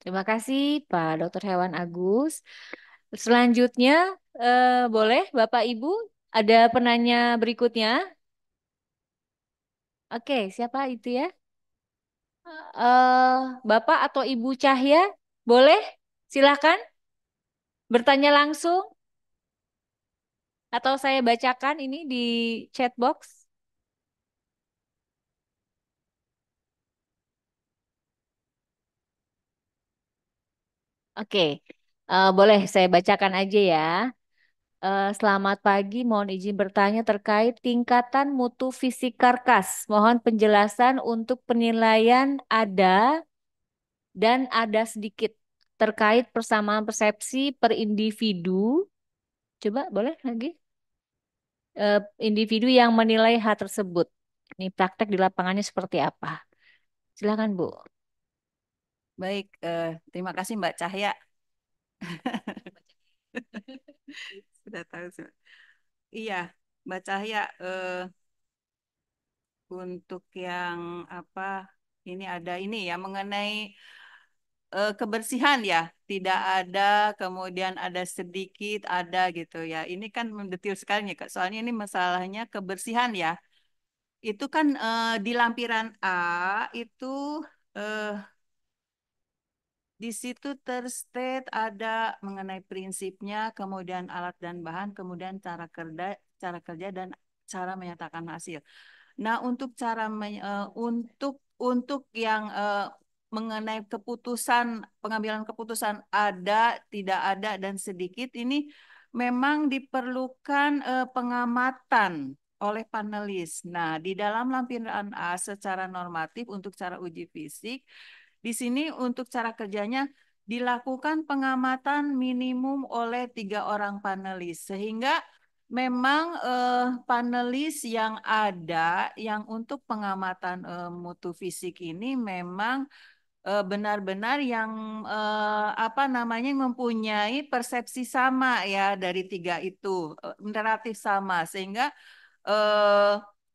Terima kasih, Pak dokter Hewan Agus. Selanjutnya, eh, boleh Bapak Ibu ada penanya berikutnya? Oke, siapa itu ya? Eh, Bapak atau Ibu Cahya, boleh? Silakan bertanya langsung. Atau saya bacakan ini di chat box. Oke, uh, boleh saya bacakan aja ya. Uh, selamat pagi, mohon izin bertanya terkait tingkatan mutu fisik karkas. Mohon penjelasan untuk penilaian ada dan ada sedikit terkait persamaan persepsi per individu. Coba boleh lagi? Eh, individu yang menilai hal tersebut. Ini praktek di lapangannya seperti apa? Silakan Bu. Baik, uh, terima kasih Mbak Cahya. Sudah tahu. sih Iya, Mbak Cahya, Uh, untuk yang apa ini ada ini ya mengenai uh, kebersihan ya, tidak ada kemudian ada sedikit ada gitu ya. Ini kan mendetil sekali ya, Kak. Soalnya ini masalahnya kebersihan ya. Itu kan uh, di lampiran A itu Uh, di situ terstate ada mengenai prinsipnya, kemudian alat dan bahan, kemudian cara kerja, cara kerja dan cara menyatakan hasil. Nah, untuk cara uh, untuk untuk yang uh, mengenai keputusan pengambilan keputusan ada, tidak ada dan sedikit ini memang diperlukan uh, pengamatan oleh panelis. Nah, di dalam lampiran A secara normatif untuk cara uji fisik di sini untuk cara kerjanya dilakukan pengamatan minimum oleh tiga orang panelis sehingga memang eh, panelis yang ada yang untuk pengamatan eh, mutu fisik ini memang eh, benar-benar yang eh, apa namanya mempunyai persepsi sama ya dari tiga itu eh, relatif sama sehingga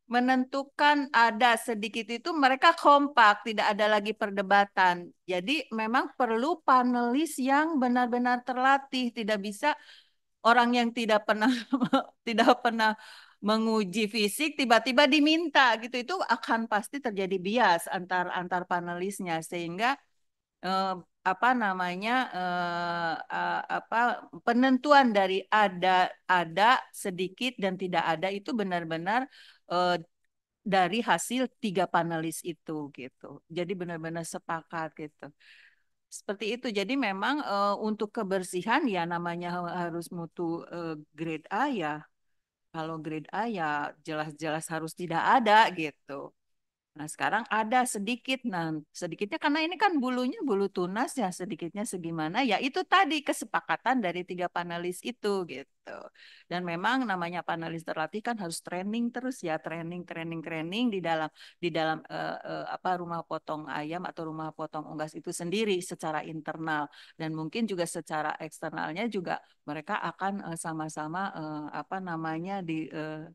menentukan ada sedikit itu mereka kompak, tidak ada lagi perdebatan. Jadi memang perlu panelis yang benar-benar terlatih, tidak bisa orang yang tidak pernah tidak pernah menguji fisik tiba-tiba diminta gitu itu akan pasti terjadi bias antar antar panelisnya sehingga eh, apa namanya eh, apa penentuan dari ada ada sedikit dan tidak ada itu benar-benar eh, dari hasil tiga panelis itu gitu. Jadi benar-benar sepakat gitu. Seperti itu. Jadi memang eh, untuk kebersihan ya namanya harus mutu eh, grade A ya. Kalau grade A ya jelas-jelas harus tidak ada gitu. Nah, sekarang ada sedikit. Nah, sedikitnya karena ini kan bulunya bulu tunas ya, sedikitnya segimana ya itu tadi kesepakatan dari tiga panelis itu gitu. Dan memang namanya panelis terlatih kan harus training terus ya, training training training di dalam di dalam uh, uh, apa rumah potong ayam atau rumah potong unggas itu sendiri secara internal dan mungkin juga secara eksternalnya juga mereka akan eh, sama-sama uh, apa namanya di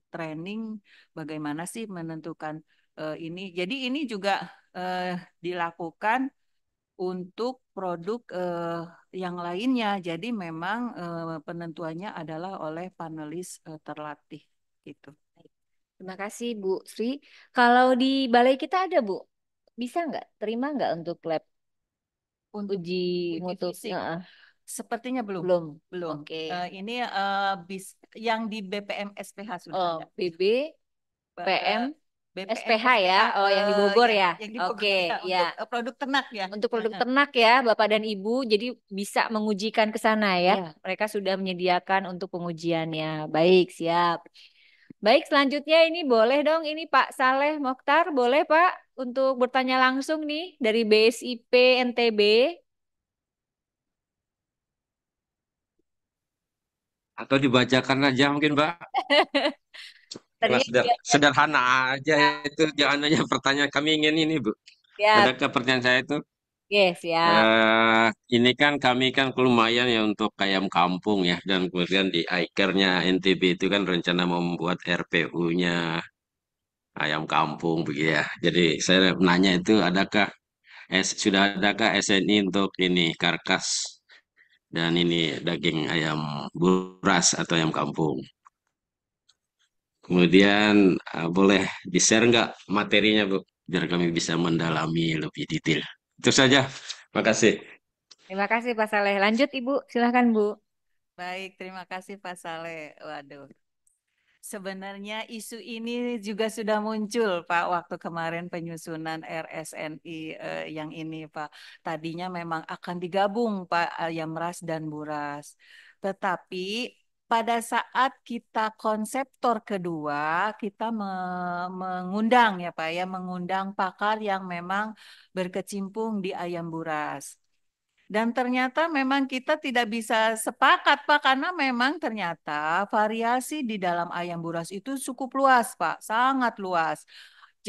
training bagaimana sih menentukan uh, ini. Jadi ini juga uh, dilakukan untuk produk uh, yang lainnya. Jadi memang uh, penentuannya adalah oleh panelis uh, terlatih gitu. Terima kasih Bu Sri. Kalau di balai kita ada Bu, bisa nggak terima nggak untuk lab untuk uji, uji mutu? Sepertinya belum. Belum. Belum. Oke. Okay. Uh, ini uh, bis yang di BPM SPH sudah oh, ada. BB, PM, BPN SPH ya, oh yang di Bogor eh, ya, ya. Yang di Bogor Oke, ya. Untuk eh, produk ternak ya. Untuk produk ternak ya, Bapak dan Ibu jadi bisa mengujikan ke sana ya. ya. Mereka sudah menyediakan untuk pengujiannya. Baik, siap. Baik, selanjutnya ini boleh dong ini Pak Saleh Mokhtar, boleh Pak untuk bertanya langsung nih dari BSIP NTB. Atau dibacakan aja mungkin, Pak. seder, sederhana aja itu jangan hanya pertanyaan kami ingin ini bu. Ya. Adakah pertanyaan saya itu? Yes ya. Uh, ini kan kami kan lumayan ya untuk ayam kampung ya dan kemudian di akhirnya NTB itu kan rencana membuat RPU-nya ayam kampung begitu ya. Jadi saya nanya itu adakah S, sudah adakah SNI untuk ini karkas dan ini daging ayam buras atau ayam kampung? Kemudian uh, boleh di-share nggak materinya, Bu? Biar kami bisa mendalami lebih detail. Itu saja. Makasih. Terima kasih Pak Saleh. Lanjut Ibu, silahkan Bu. Baik, terima kasih Pak Saleh. Waduh. Sebenarnya isu ini juga sudah muncul Pak waktu kemarin penyusunan RSNI eh, yang ini Pak. Tadinya memang akan digabung Pak Ayam Ras dan Buras. Tetapi pada saat kita konseptor kedua, kita me mengundang ya Pak ya, mengundang pakar yang memang berkecimpung di ayam buras. Dan ternyata memang kita tidak bisa sepakat Pak, karena memang ternyata variasi di dalam ayam buras itu cukup luas Pak, sangat luas.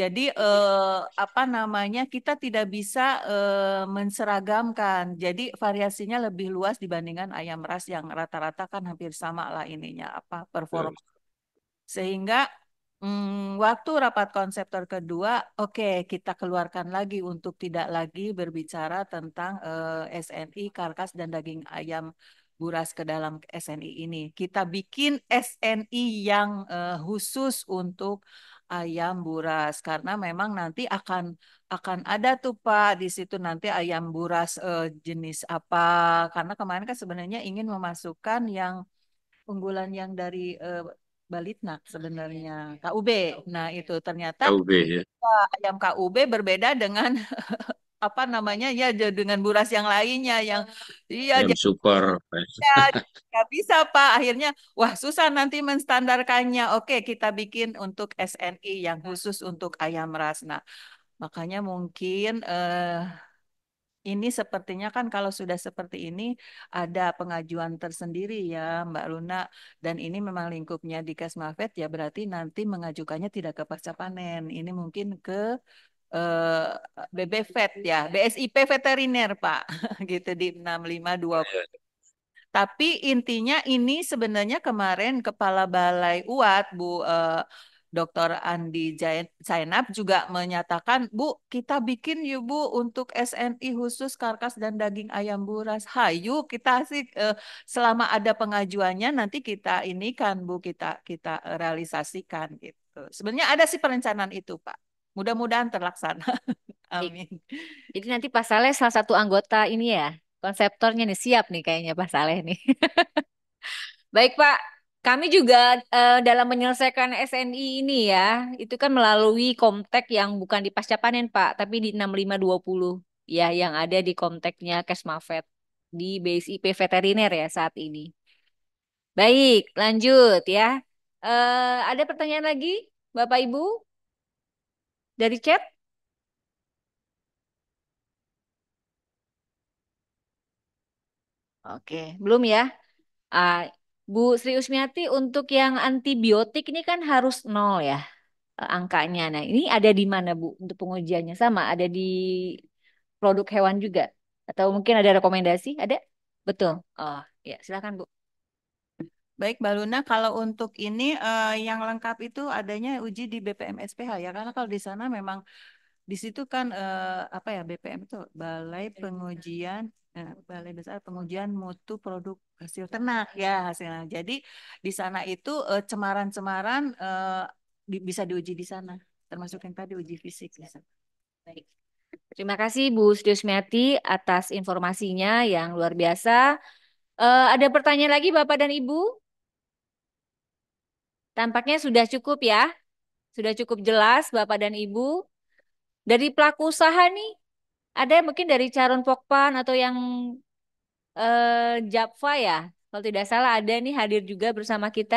Jadi eh, apa namanya kita tidak bisa eh, menseragamkan. Jadi variasinya lebih luas dibandingkan ayam ras yang rata-rata kan hampir sama lah ininya apa iya. performa. Sehingga hmm, waktu rapat konseptor kedua, oke okay, kita keluarkan lagi untuk tidak lagi berbicara tentang eh, SNI karkas dan daging ayam buras ke dalam SNI ini. Kita bikin SNI yang eh, khusus untuk ayam buras karena memang nanti akan akan ada tuh Pak di situ nanti ayam buras eh, jenis apa karena kemarin kan sebenarnya ingin memasukkan yang unggulan yang dari eh, Balitnak sebenarnya KUB. Nah, itu ternyata KUB ya. ayam KUB berbeda dengan apa namanya ya dengan buras yang lainnya yang iya yang super ya nggak bisa pak akhirnya wah susah nanti menstandarkannya oke kita bikin untuk SNI yang khusus untuk ayam ras nah makanya mungkin eh, ini sepertinya kan kalau sudah seperti ini ada pengajuan tersendiri ya Mbak Luna dan ini memang lingkupnya di Kesmafet ya berarti nanti mengajukannya tidak ke pasca panen ini mungkin ke BB eh, Vet ya, BSIP veteriner Pak, gitu di 6520. Iya, iya. Tapi intinya ini sebenarnya kemarin Kepala Balai UAT Bu eh, Dr. Andi Zainab juga menyatakan, Bu, kita bikin yuk Bu untuk SNI khusus karkas dan daging ayam buras. Hayu, kita sih eh, selama ada pengajuannya nanti kita ini kan Bu kita kita realisasikan gitu. Sebenarnya ada sih perencanaan itu Pak. Mudah-mudahan terlaksana. Amin. Jadi nanti Pak Saleh salah satu anggota ini ya, konseptornya nih siap nih kayaknya Pak Saleh nih. Baik Pak, kami juga uh, dalam menyelesaikan SNI ini ya, itu kan melalui Komtek yang bukan di pasca panen Pak, tapi di 6520 ya yang ada di Komteknya Kesmafet di BSIP Veteriner ya saat ini. Baik, lanjut ya. Uh, ada pertanyaan lagi Bapak Ibu? Dari chat? Oke, belum ya. Uh, Bu Sri Usmiati untuk yang antibiotik ini kan harus nol ya uh, angkanya. Nah ini ada di mana Bu untuk pengujiannya? Sama ada di produk hewan juga? Atau mungkin ada rekomendasi? Ada? Betul. Oh ya silakan Bu. Baik, Mbak Luna, kalau untuk ini uh, yang lengkap itu adanya uji di BPM SPH ya, karena kalau di sana memang di situ kan uh, apa ya BPM itu Balai Pengujian uh, Balai Besar Pengujian Mutu Produk Hasil Ternak ya hasilnya. Jadi di sana itu cemaran-cemaran di, bisa diuji di sana, termasuk yang tadi uji fisik di Baik. Terima kasih Bu Sudesmiati atas informasinya yang luar biasa. Uh, ada pertanyaan lagi Bapak dan Ibu? Tampaknya sudah cukup ya. Sudah cukup jelas Bapak dan Ibu. Dari pelaku usaha nih, ada mungkin dari Caron Pokpan atau yang eh, Japfa ya. Kalau tidak salah ada nih hadir juga bersama kita.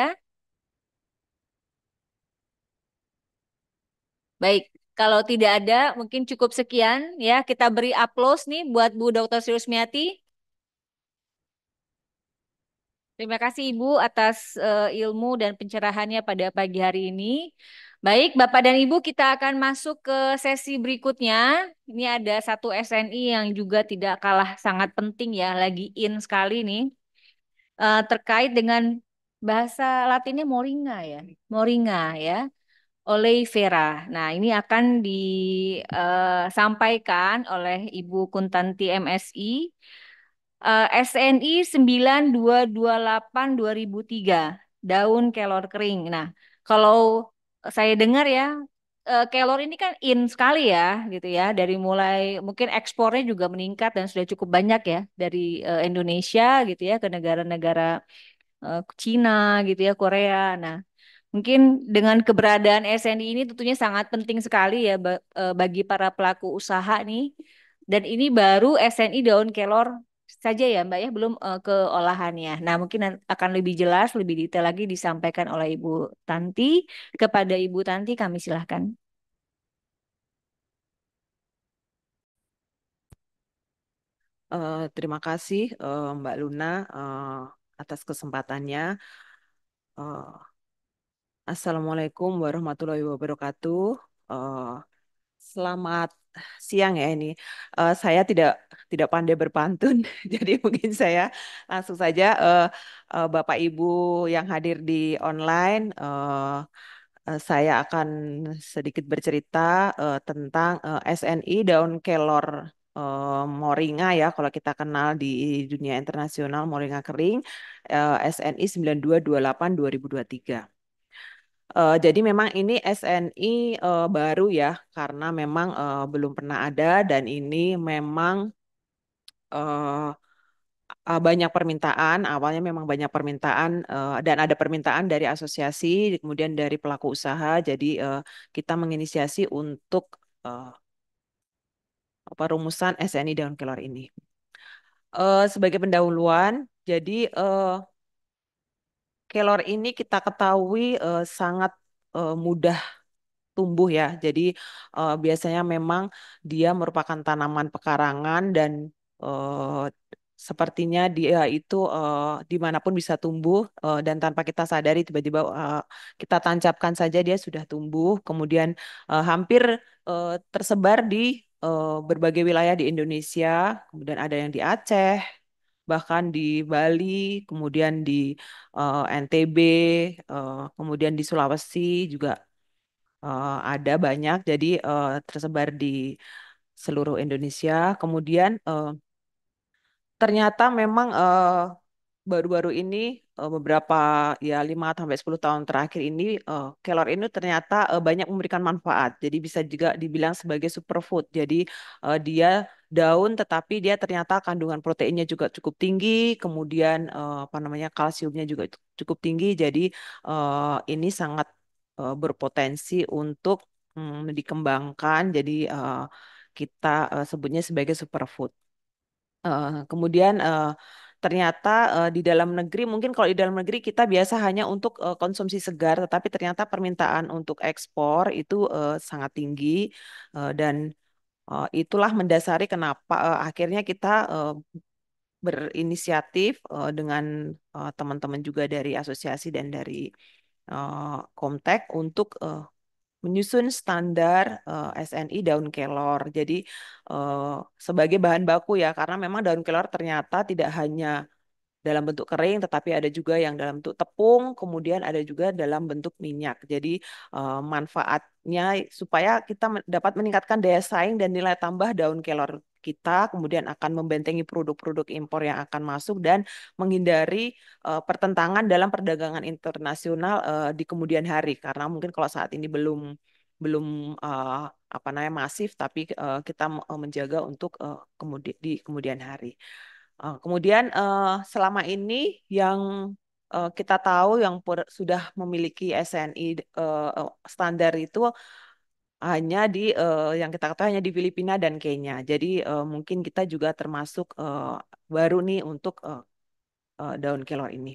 Baik, kalau tidak ada mungkin cukup sekian ya. Kita beri aplaus nih buat Bu Dr. Sri Miati Terima kasih Ibu atas uh, ilmu dan pencerahannya pada pagi hari ini. Baik, Bapak dan Ibu kita akan masuk ke sesi berikutnya. Ini ada satu SNI yang juga tidak kalah sangat penting ya, lagi in sekali nih. Uh, terkait dengan bahasa Latinnya moringa ya, moringa ya, oleh Vera. Nah ini akan disampaikan eh, oleh Ibu Kuntanti MSI uh, SNI 9228-2003, daun kelor kering. Nah, kalau saya dengar ya, uh, kelor ini kan in sekali ya, gitu ya. Dari mulai mungkin ekspornya juga meningkat dan sudah cukup banyak ya dari eh, Indonesia gitu ya ke negara-negara uh, eh, Cina gitu ya, Korea. Nah, Mungkin dengan keberadaan SNI ini tentunya sangat penting sekali ya bagi para pelaku usaha nih. Dan ini baru SNI daun kelor saja ya Mbak ya, belum uh, eh, ke olahannya. Nah mungkin akan lebih jelas, lebih detail lagi disampaikan oleh Ibu Tanti. Kepada Ibu Tanti kami silahkan. Uh, terima kasih uh, Mbak Luna uh, atas kesempatannya. Uh, Assalamualaikum warahmatullahi wabarakatuh. Uh, selamat siang ya ini. Uh, saya tidak tidak pandai berpantun, jadi mungkin saya langsung saja uh, uh, Bapak Ibu yang hadir di online. Uh, saya akan sedikit bercerita uh, tentang uh, SNI daun kelor uh, moringa ya kalau kita kenal di dunia internasional moringa kering uh, SNI 9228 2023. Uh, jadi memang ini SNI uh, eh, baru ya karena memang uh, belum pernah ada dan ini memang uh, uh, banyak permintaan. Awalnya memang banyak permintaan uh, dan ada permintaan dari asosiasi, kemudian dari pelaku usaha. Jadi uh, kita menginisiasi untuk uh, apa rumusan SNI daun kelor ini. Uh, sebagai pendahuluan, jadi uh, kelor ini kita ketahui uh, sangat uh, mudah tumbuh ya. Jadi uh, biasanya memang dia merupakan tanaman pekarangan dan uh, sepertinya dia itu uh, dimanapun bisa tumbuh uh, dan tanpa kita sadari tiba-tiba uh, kita tancapkan saja dia sudah tumbuh. Kemudian uh, hampir uh, tersebar di uh, berbagai wilayah di Indonesia. Kemudian ada yang di Aceh, bahkan di Bali, kemudian di uh, eh, NTB, uh, eh, kemudian di Sulawesi juga uh, ada banyak. Jadi uh, tersebar di seluruh Indonesia. Kemudian uh, ternyata memang uh, baru-baru ini uh, beberapa ya 5 sampai 10 tahun terakhir ini uh, kelor ini ternyata uh, banyak memberikan manfaat. Jadi bisa juga dibilang sebagai superfood. Jadi uh, dia daun tetapi dia ternyata kandungan proteinnya juga cukup tinggi, kemudian uh, apa namanya kalsiumnya juga cukup tinggi. Jadi uh, ini sangat uh, berpotensi untuk um, dikembangkan. Jadi uh, kita uh, sebutnya sebagai superfood. Uh, kemudian uh, ternyata uh, di dalam negeri mungkin kalau di dalam negeri kita biasa hanya untuk uh, konsumsi segar tetapi ternyata permintaan untuk ekspor itu uh, sangat tinggi uh, dan uh, itulah mendasari kenapa uh, akhirnya kita uh, berinisiatif uh, dengan teman-teman uh, juga dari asosiasi dan dari uh, Komtek untuk uh, menyusun standar uh, eh, SNI daun kelor. Jadi uh, sebagai bahan baku ya karena memang daun kelor ternyata tidak hanya dalam bentuk kering tetapi ada juga yang dalam bentuk tepung, kemudian ada juga dalam bentuk minyak. Jadi uh, manfaatnya supaya kita dapat meningkatkan daya saing dan nilai tambah daun kelor kita, kemudian akan membentengi produk-produk impor yang akan masuk dan menghindari uh, pertentangan dalam perdagangan internasional uh, di kemudian hari karena mungkin kalau saat ini belum belum uh, apa namanya masif tapi uh, kita menjaga untuk uh, kemudi di kemudian hari. Uh, kemudian uh, selama ini yang uh, kita tahu yang sudah memiliki SNI uh, standar itu hanya di uh, yang kita ketahui hanya di Filipina dan Kenya. Jadi, uh, mungkin kita juga termasuk, uh, baru nih untuk, uh, uh, daun kelor ini.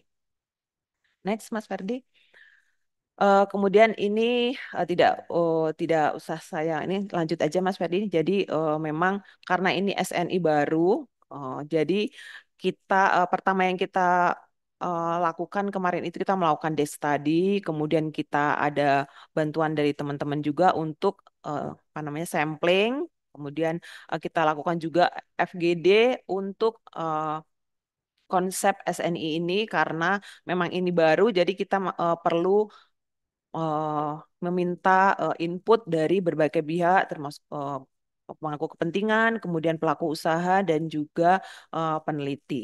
Next, Mas Ferdi. Uh, kemudian ini, uh, tidak, uh, tidak usah saya ini lanjut aja Mas Ferdi. Jadi, uh, memang karena ini SNI baru, uh, jadi kita, uh, pertama yang kita uh, lakukan kemarin itu kita melakukan desk study, kemudian kita ada bantuan dari teman-teman juga untuk uh, apa namanya sampling, kemudian uh, kita lakukan juga FGD untuk uh, konsep SNI ini karena memang ini baru, jadi kita uh, perlu uh, meminta uh, input dari berbagai pihak termasuk uh, pemangku kepentingan, kemudian pelaku usaha dan juga uh, peneliti.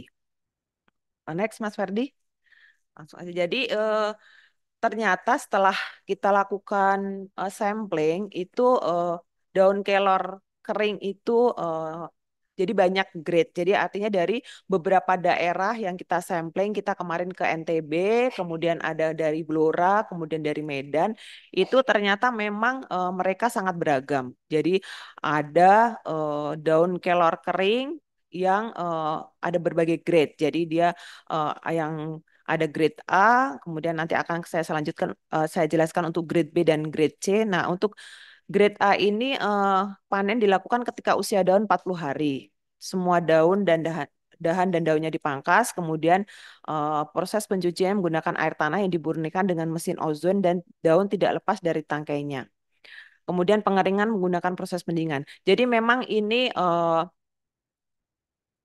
Oh, next Mas Ferdi. Langsung aja. Jadi uh, ternyata setelah kita lakukan uh, sampling itu uh, daun kelor kering itu uh, jadi banyak grade. Jadi artinya dari beberapa daerah yang kita sampling, kita kemarin ke NTB, kemudian ada dari Blora, kemudian dari Medan, itu ternyata memang uh, mereka sangat beragam. Jadi ada uh, daun kelor kering, yang uh, ada berbagai grade. Jadi dia uh, yang ada grade A, kemudian nanti akan saya selanjutkan uh, saya jelaskan untuk grade B dan grade C. Nah, untuk grade A ini uh, panen dilakukan ketika usia daun 40 hari. Semua daun dan dahan dahan dan daunnya dipangkas, kemudian uh, proses pencucian menggunakan air tanah yang diburnikan dengan mesin ozon dan daun tidak lepas dari tangkainya. Kemudian pengeringan menggunakan proses pendingan. Jadi memang ini uh,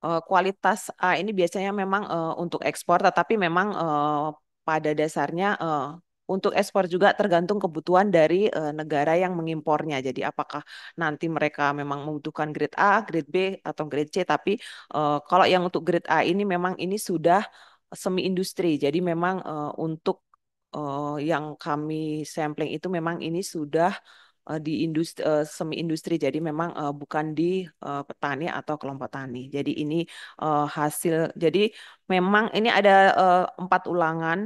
uh, kualitas A eh, ini biasanya memang uh, untuk ekspor, tetapi memang uh, pada dasarnya uh, untuk ekspor juga tergantung kebutuhan dari uh, negara yang mengimpornya. Jadi apakah nanti mereka memang membutuhkan grade A, grade B atau grade C. Tapi uh, kalau yang untuk grade A ini memang ini sudah semi industri. Jadi memang uh, untuk uh, yang kami sampling itu memang ini sudah Eh, di eh, industri semi industri jadi memang eh, bukan di petani atau kelompok tani jadi ini hasil jadi memang ini ada empat ulangan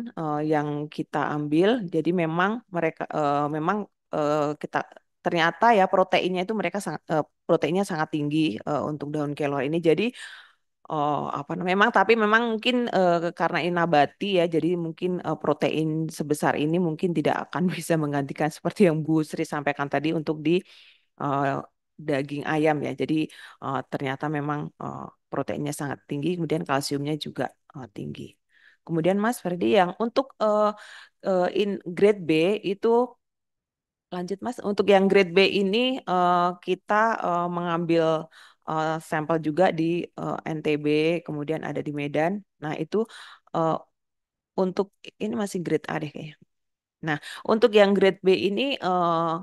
yang kita ambil jadi memang mereka uh, memang uh, kita ternyata ya proteinnya itu mereka sangat, uh, proteinnya sangat tinggi uh, untuk daun kelor ini jadi Oh, apa Memang tapi memang mungkin uh, karena ini nabati ya, jadi mungkin, uh, protein sebesar ini mungkin tidak akan bisa menggantikan seperti yang Bu Sri sampaikan tadi untuk di, uh, daging ayam ya. Jadi, uh, ternyata memang, uh, proteinnya sangat tinggi, kemudian kalsiumnya juga, uh, tinggi. Kemudian Mas Ferdi yang untuk, uh, uh, in grade B itu lanjut Mas, untuk yang grade B ini, uh, kita, uh, mengambil uh, sampel juga di uh, eh, NTB, kemudian ada di Medan. Nah, itu uh, untuk ini masih grade A deh kayaknya. Nah, untuk yang grade B ini uh,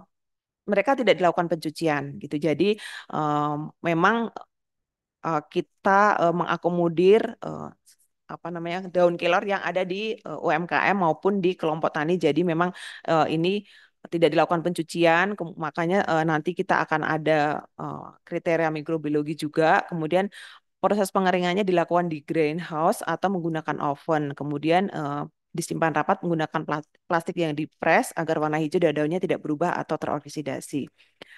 mereka tidak dilakukan pencucian gitu. Jadi uh, memang uh, kita uh, mengakomodir uh, apa namanya daun kelor yang ada di uh, UMKM maupun di kelompok tani. Jadi memang uh, ini tidak dilakukan pencucian, makanya uh, nanti kita akan ada uh, kriteria mikrobiologi juga. Kemudian proses pengeringannya dilakukan di greenhouse atau menggunakan oven. Kemudian uh, disimpan rapat menggunakan plastik yang dipres agar warna hijau dan daunnya tidak berubah atau teroksidasi.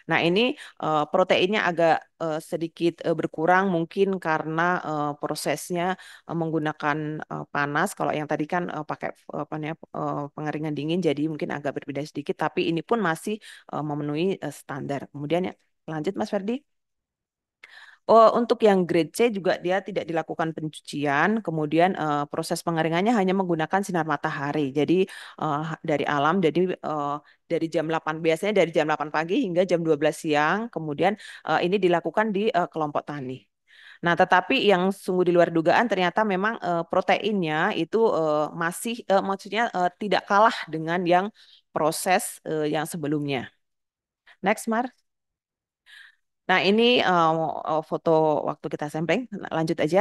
Nah, ini uh, proteinnya agak uh, sedikit uh, berkurang mungkin karena uh, prosesnya uh, menggunakan uh, panas. Kalau yang tadi kan uh, pakai apa uh, pengeringan dingin jadi mungkin agak berbeda sedikit tapi ini pun masih uh, memenuhi uh, standar. Kemudian ya, lanjut Mas Ferdi. Oh, untuk yang grade C juga dia tidak dilakukan pencucian, kemudian uh, proses pengeringannya hanya menggunakan sinar matahari. Jadi uh, dari alam, jadi uh, dari jam 8 biasanya dari jam 8 pagi hingga jam 12 siang, kemudian uh, ini dilakukan di uh, kelompok tani. Nah, tetapi yang sungguh di luar dugaan ternyata memang uh, proteinnya itu uh, masih uh, maksudnya uh, tidak kalah dengan yang proses uh, yang sebelumnya. Next, Mark. Nah, ini uh, foto waktu kita sampling. Lanjut aja.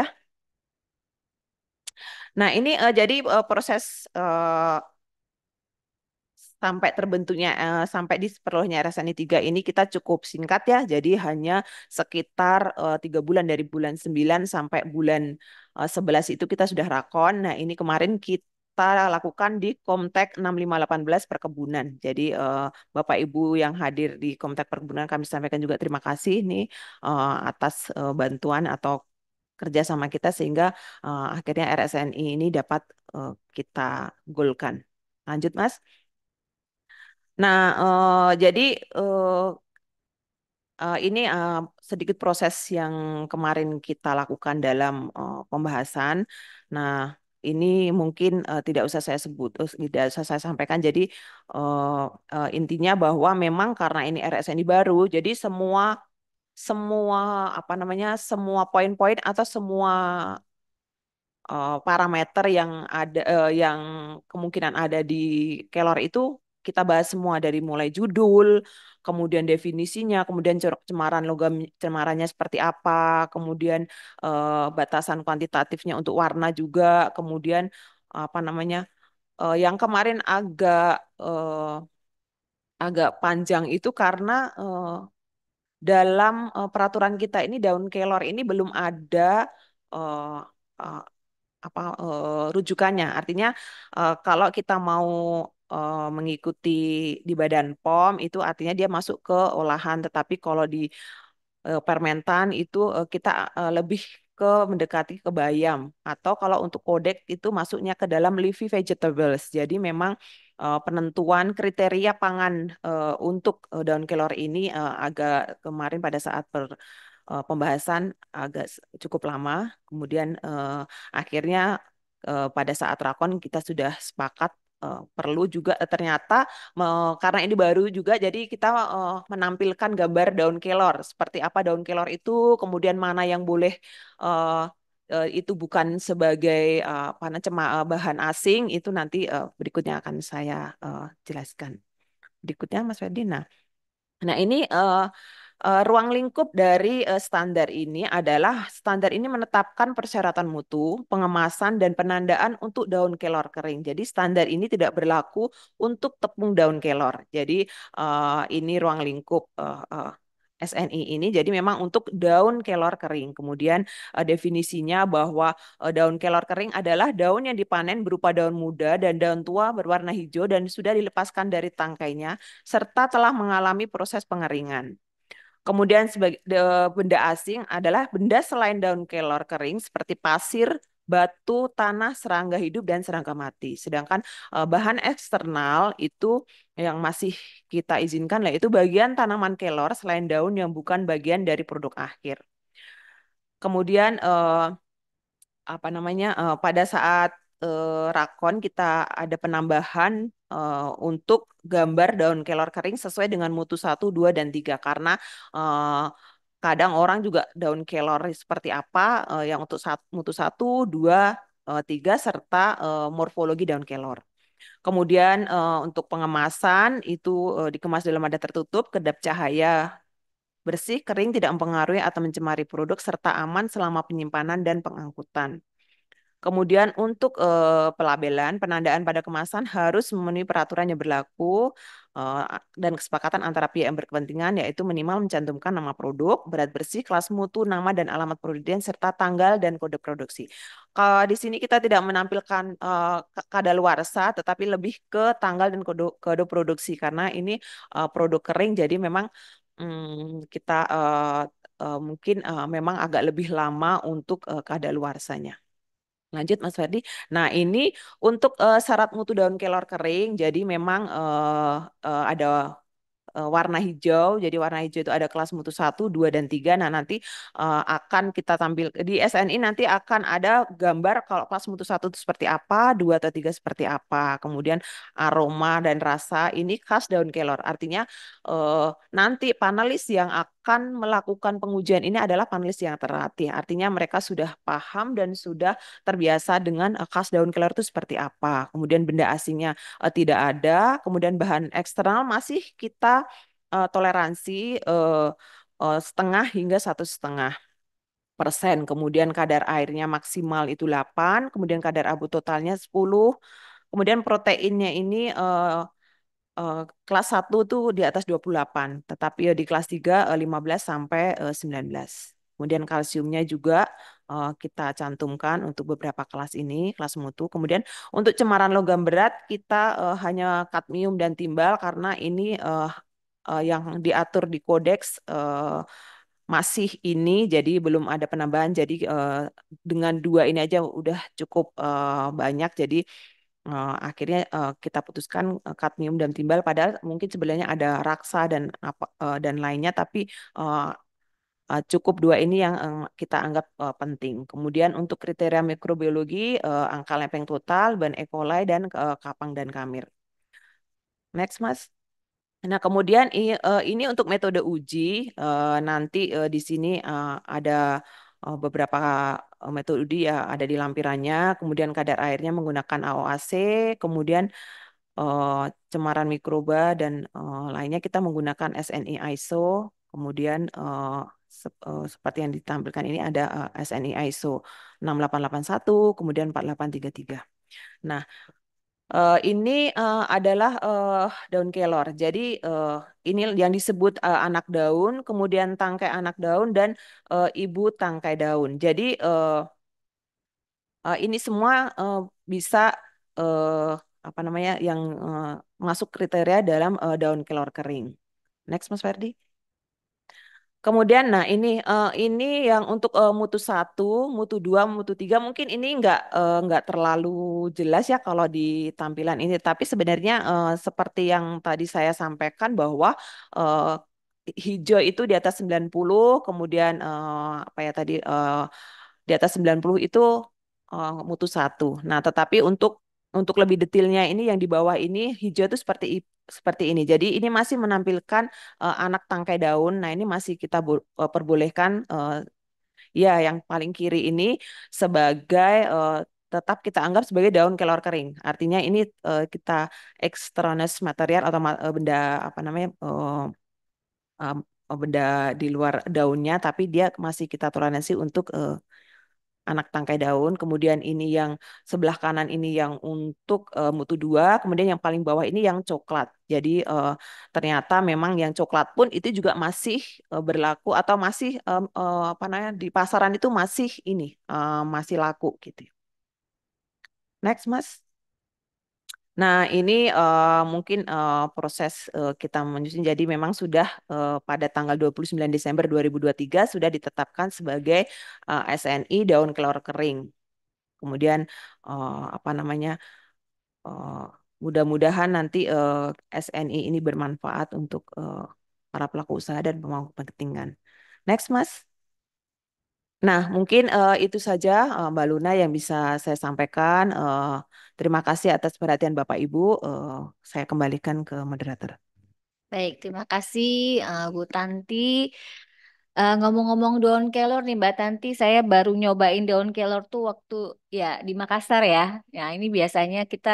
Nah, ini uh, jadi uh, proses uh, sampai terbentuknya uh, sampai diperolehnya RSNI 3 ini kita cukup singkat ya. Jadi hanya sekitar tiga uh, bulan dari bulan 9 sampai bulan uh, 11 itu kita sudah rakon. Nah, ini kemarin kita kita lakukan di Komtek 6518 Perkebunan. Jadi uh, Bapak Ibu yang hadir di Komtek Perkebunan kami sampaikan juga terima kasih nih uh, atas uh, bantuan atau kerja sama kita sehingga uh, akhirnya RSNI ini dapat uh, kita golkan. Lanjut Mas. Nah, uh, jadi uh, uh, ini uh, sedikit proses yang kemarin kita lakukan dalam uh, pembahasan. Nah, ini mungkin uh, tidak usah saya sebut, uh, tidak usah saya sampaikan. Jadi uh, uh, intinya bahwa memang karena ini ini baru, jadi semua semua apa namanya semua poin-poin atau semua uh, parameter yang ada uh, yang kemungkinan ada di Kelor itu kita bahas semua dari mulai judul, kemudian definisinya, kemudian cemaran logam cemarannya seperti apa, kemudian uh, batasan kuantitatifnya untuk warna juga, kemudian apa namanya uh, yang kemarin agak uh, agak panjang itu karena dalam peraturan kita ini daun kelor ini belum ada apa rujukannya. Artinya kalau kita mau uh, mengikuti di Badan POM itu artinya dia masuk ke olahan, tetapi kalau di uh, Permentan itu uh, kita uh, lebih ke mendekati ke bayam atau kalau untuk kodek itu masuknya ke dalam leafy vegetables. Jadi memang uh, penentuan kriteria pangan uh, untuk uh, daun kelor ini uh, agak kemarin pada saat per pembahasan agak cukup lama. Kemudian uh, akhirnya uh, pada saat rakon kita sudah sepakat uh, perlu juga eh, ternyata uh, karena ini baru juga jadi kita uh, menampilkan gambar daun kelor seperti apa daun kelor itu kemudian mana yang boleh uh, uh, itu bukan sebagai uh, apa cema bahan asing itu nanti uh, berikutnya akan saya uh, jelaskan berikutnya Mas Ferdinand. Nah ini uh, uh, ruang lingkup dari uh, standar ini adalah standar ini menetapkan persyaratan mutu, pengemasan dan penandaan untuk daun kelor kering. Jadi standar ini tidak berlaku untuk tepung daun kelor. Jadi uh, ini ruang lingkup uh, uh, SNI ini jadi memang untuk daun kelor kering. Kemudian uh, definisinya bahwa uh, daun kelor kering adalah daun yang dipanen berupa daun muda dan daun tua berwarna hijau dan sudah dilepaskan dari tangkainya serta telah mengalami proses pengeringan. Kemudian sebagai benda asing adalah benda selain daun kelor kering seperti pasir, batu, tanah, serangga hidup dan serangga mati. Sedangkan e, bahan eksternal itu yang masih kita izinkan lah itu bagian tanaman kelor selain daun yang bukan bagian dari produk akhir. Kemudian e, apa namanya e, pada saat uh, rakon kita ada penambahan uh, untuk gambar daun kelor kering sesuai dengan mutu 1, 2, dan 3 karena uh, kadang orang juga daun kelor seperti apa uh, yang untuk sat, mutu 1, 2, tiga 3 serta uh, morfologi daun kelor. Kemudian uh, untuk pengemasan itu uh, dikemas dalam wadah tertutup, kedap cahaya bersih, kering, tidak mempengaruhi atau mencemari produk serta aman selama penyimpanan dan pengangkutan. Kemudian untuk uh, pelabelan, penandaan pada kemasan harus memenuhi peraturan yang berlaku uh, dan kesepakatan antara pihak yang berkepentingan yaitu minimal mencantumkan nama produk, berat bersih, kelas mutu, nama dan alamat produsen serta tanggal dan kode produksi. Kalau di sini kita tidak menampilkan luar eh, kadaluarsa tetapi lebih ke tanggal dan kode kode produksi karena ini uh, produk kering jadi memang um, kita uh, Uh, mungkin uh, memang agak lebih lama untuk uh, sahnya. Lanjut Mas Ferdi. Nah ini untuk uh, syarat mutu daun kelor kering, jadi memang uh, uh, ada uh, warna hijau. Jadi warna hijau itu ada kelas mutu 1, 2 dan 3. Nah, nanti uh, akan kita tampil di SNI nanti akan ada gambar kalau kelas mutu 1 itu seperti apa, 2 atau 3 seperti apa. Kemudian aroma dan rasa ini khas daun kelor. Artinya uh, nanti panelis yang akan akan melakukan pengujian ini adalah panelis yang terlatih. Artinya mereka sudah paham dan sudah terbiasa dengan uh, eh, khas daun kelor itu seperti apa. Kemudian benda asingnya uh, tidak ada, kemudian bahan eksternal masih kita uh, toleransi uh, uh, setengah hingga satu setengah persen. Kemudian kadar airnya maksimal itu 8, kemudian kadar abu totalnya 10, kemudian proteinnya ini uh, uh, kelas 1 tuh di atas 28, tetapi uh, di kelas 3 uh, 15 sampai uh, eh, 19. Kemudian kalsiumnya juga uh, kita cantumkan untuk beberapa kelas ini, kelas mutu. Kemudian untuk cemaran logam berat kita uh, hanya kadmium dan timbal karena ini uh, uh, yang diatur di kodeks uh, masih ini jadi belum ada penambahan jadi uh, dengan dua ini aja udah cukup uh, banyak jadi uh, akhirnya uh, kita putuskan uh, kadmium dan timbal padahal mungkin sebenarnya ada raksa dan apa uh, dan lainnya tapi uh, cukup dua ini yang kita anggap penting. Kemudian untuk kriteria mikrobiologi angka lempeng total, ban E. coli dan kapang dan kamir. Next, Mas. Nah, kemudian ini untuk metode uji nanti di sini ada beberapa Eh, metode ya ada di lampirannya, kemudian kadar airnya menggunakan AOAC, kemudian uh, cemaran mikroba dan uh, lainnya kita menggunakan SNI e ISO, kemudian uh, seperti yang ditampilkan ini ada SNI ISO 6881, kemudian 4833. Nah, Uh, ini uh, adalah uh, daun kelor. Jadi uh, ini yang disebut uh, anak daun, kemudian tangkai anak daun dan uh, ibu tangkai daun. Jadi uh, uh, ini semua uh, bisa uh, apa namanya yang uh, masuk kriteria dalam uh, daun kelor kering. Next Mas Ferdi. Kemudian, nah ini eh, ini yang untuk eh, mutu satu, mutu dua, mutu tiga mungkin ini nggak eh, nggak terlalu jelas ya kalau di tampilan ini. Tapi sebenarnya eh, seperti yang tadi saya sampaikan bahwa eh, hijau itu di atas 90, kemudian eh, apa ya tadi eh, di atas 90 itu uh, mutu satu. Nah, tetapi untuk untuk lebih detailnya ini yang di bawah ini hijau itu seperti seperti ini. Jadi ini masih menampilkan uh, anak tangkai daun. Nah, ini masih kita uh, perbolehkan uh, ya yang paling kiri ini sebagai uh, tetap kita anggap sebagai daun kelor kering. Artinya ini uh, kita extraneous material atau uh, benda apa namanya uh, uh, benda di luar daunnya tapi dia masih kita toleransi untuk uh, anak tangkai daun, kemudian ini yang sebelah kanan ini yang untuk uh, mutu dua, kemudian yang paling bawah ini yang coklat. Jadi uh, ternyata memang yang coklat pun itu juga masih uh, berlaku atau masih um, uh, apa namanya di pasaran itu masih ini uh, masih laku gitu. Next, Mas. Nah, ini uh, mungkin uh, proses uh, kita menyusun. Jadi memang sudah uh, pada tanggal 29 Desember 2023 sudah ditetapkan sebagai uh, SNI daun kelor kering. Kemudian uh, apa namanya? Uh, mudah-mudahan nanti uh, SNI ini bermanfaat untuk uh, para pelaku usaha dan pemangku kepentingan. Next, Mas. Nah, mungkin uh, itu saja uh, Mbak Luna yang bisa saya sampaikan. uh, Terima kasih atas perhatian Bapak Ibu. Uh, saya kembalikan ke moderator. Baik, terima kasih uh, Bu Tanti. ngomong eh, ngomong-ngomong daun kelor nih Mbak Tanti, saya baru nyobain daun kelor tuh waktu ya di Makassar ya. Ya ini biasanya kita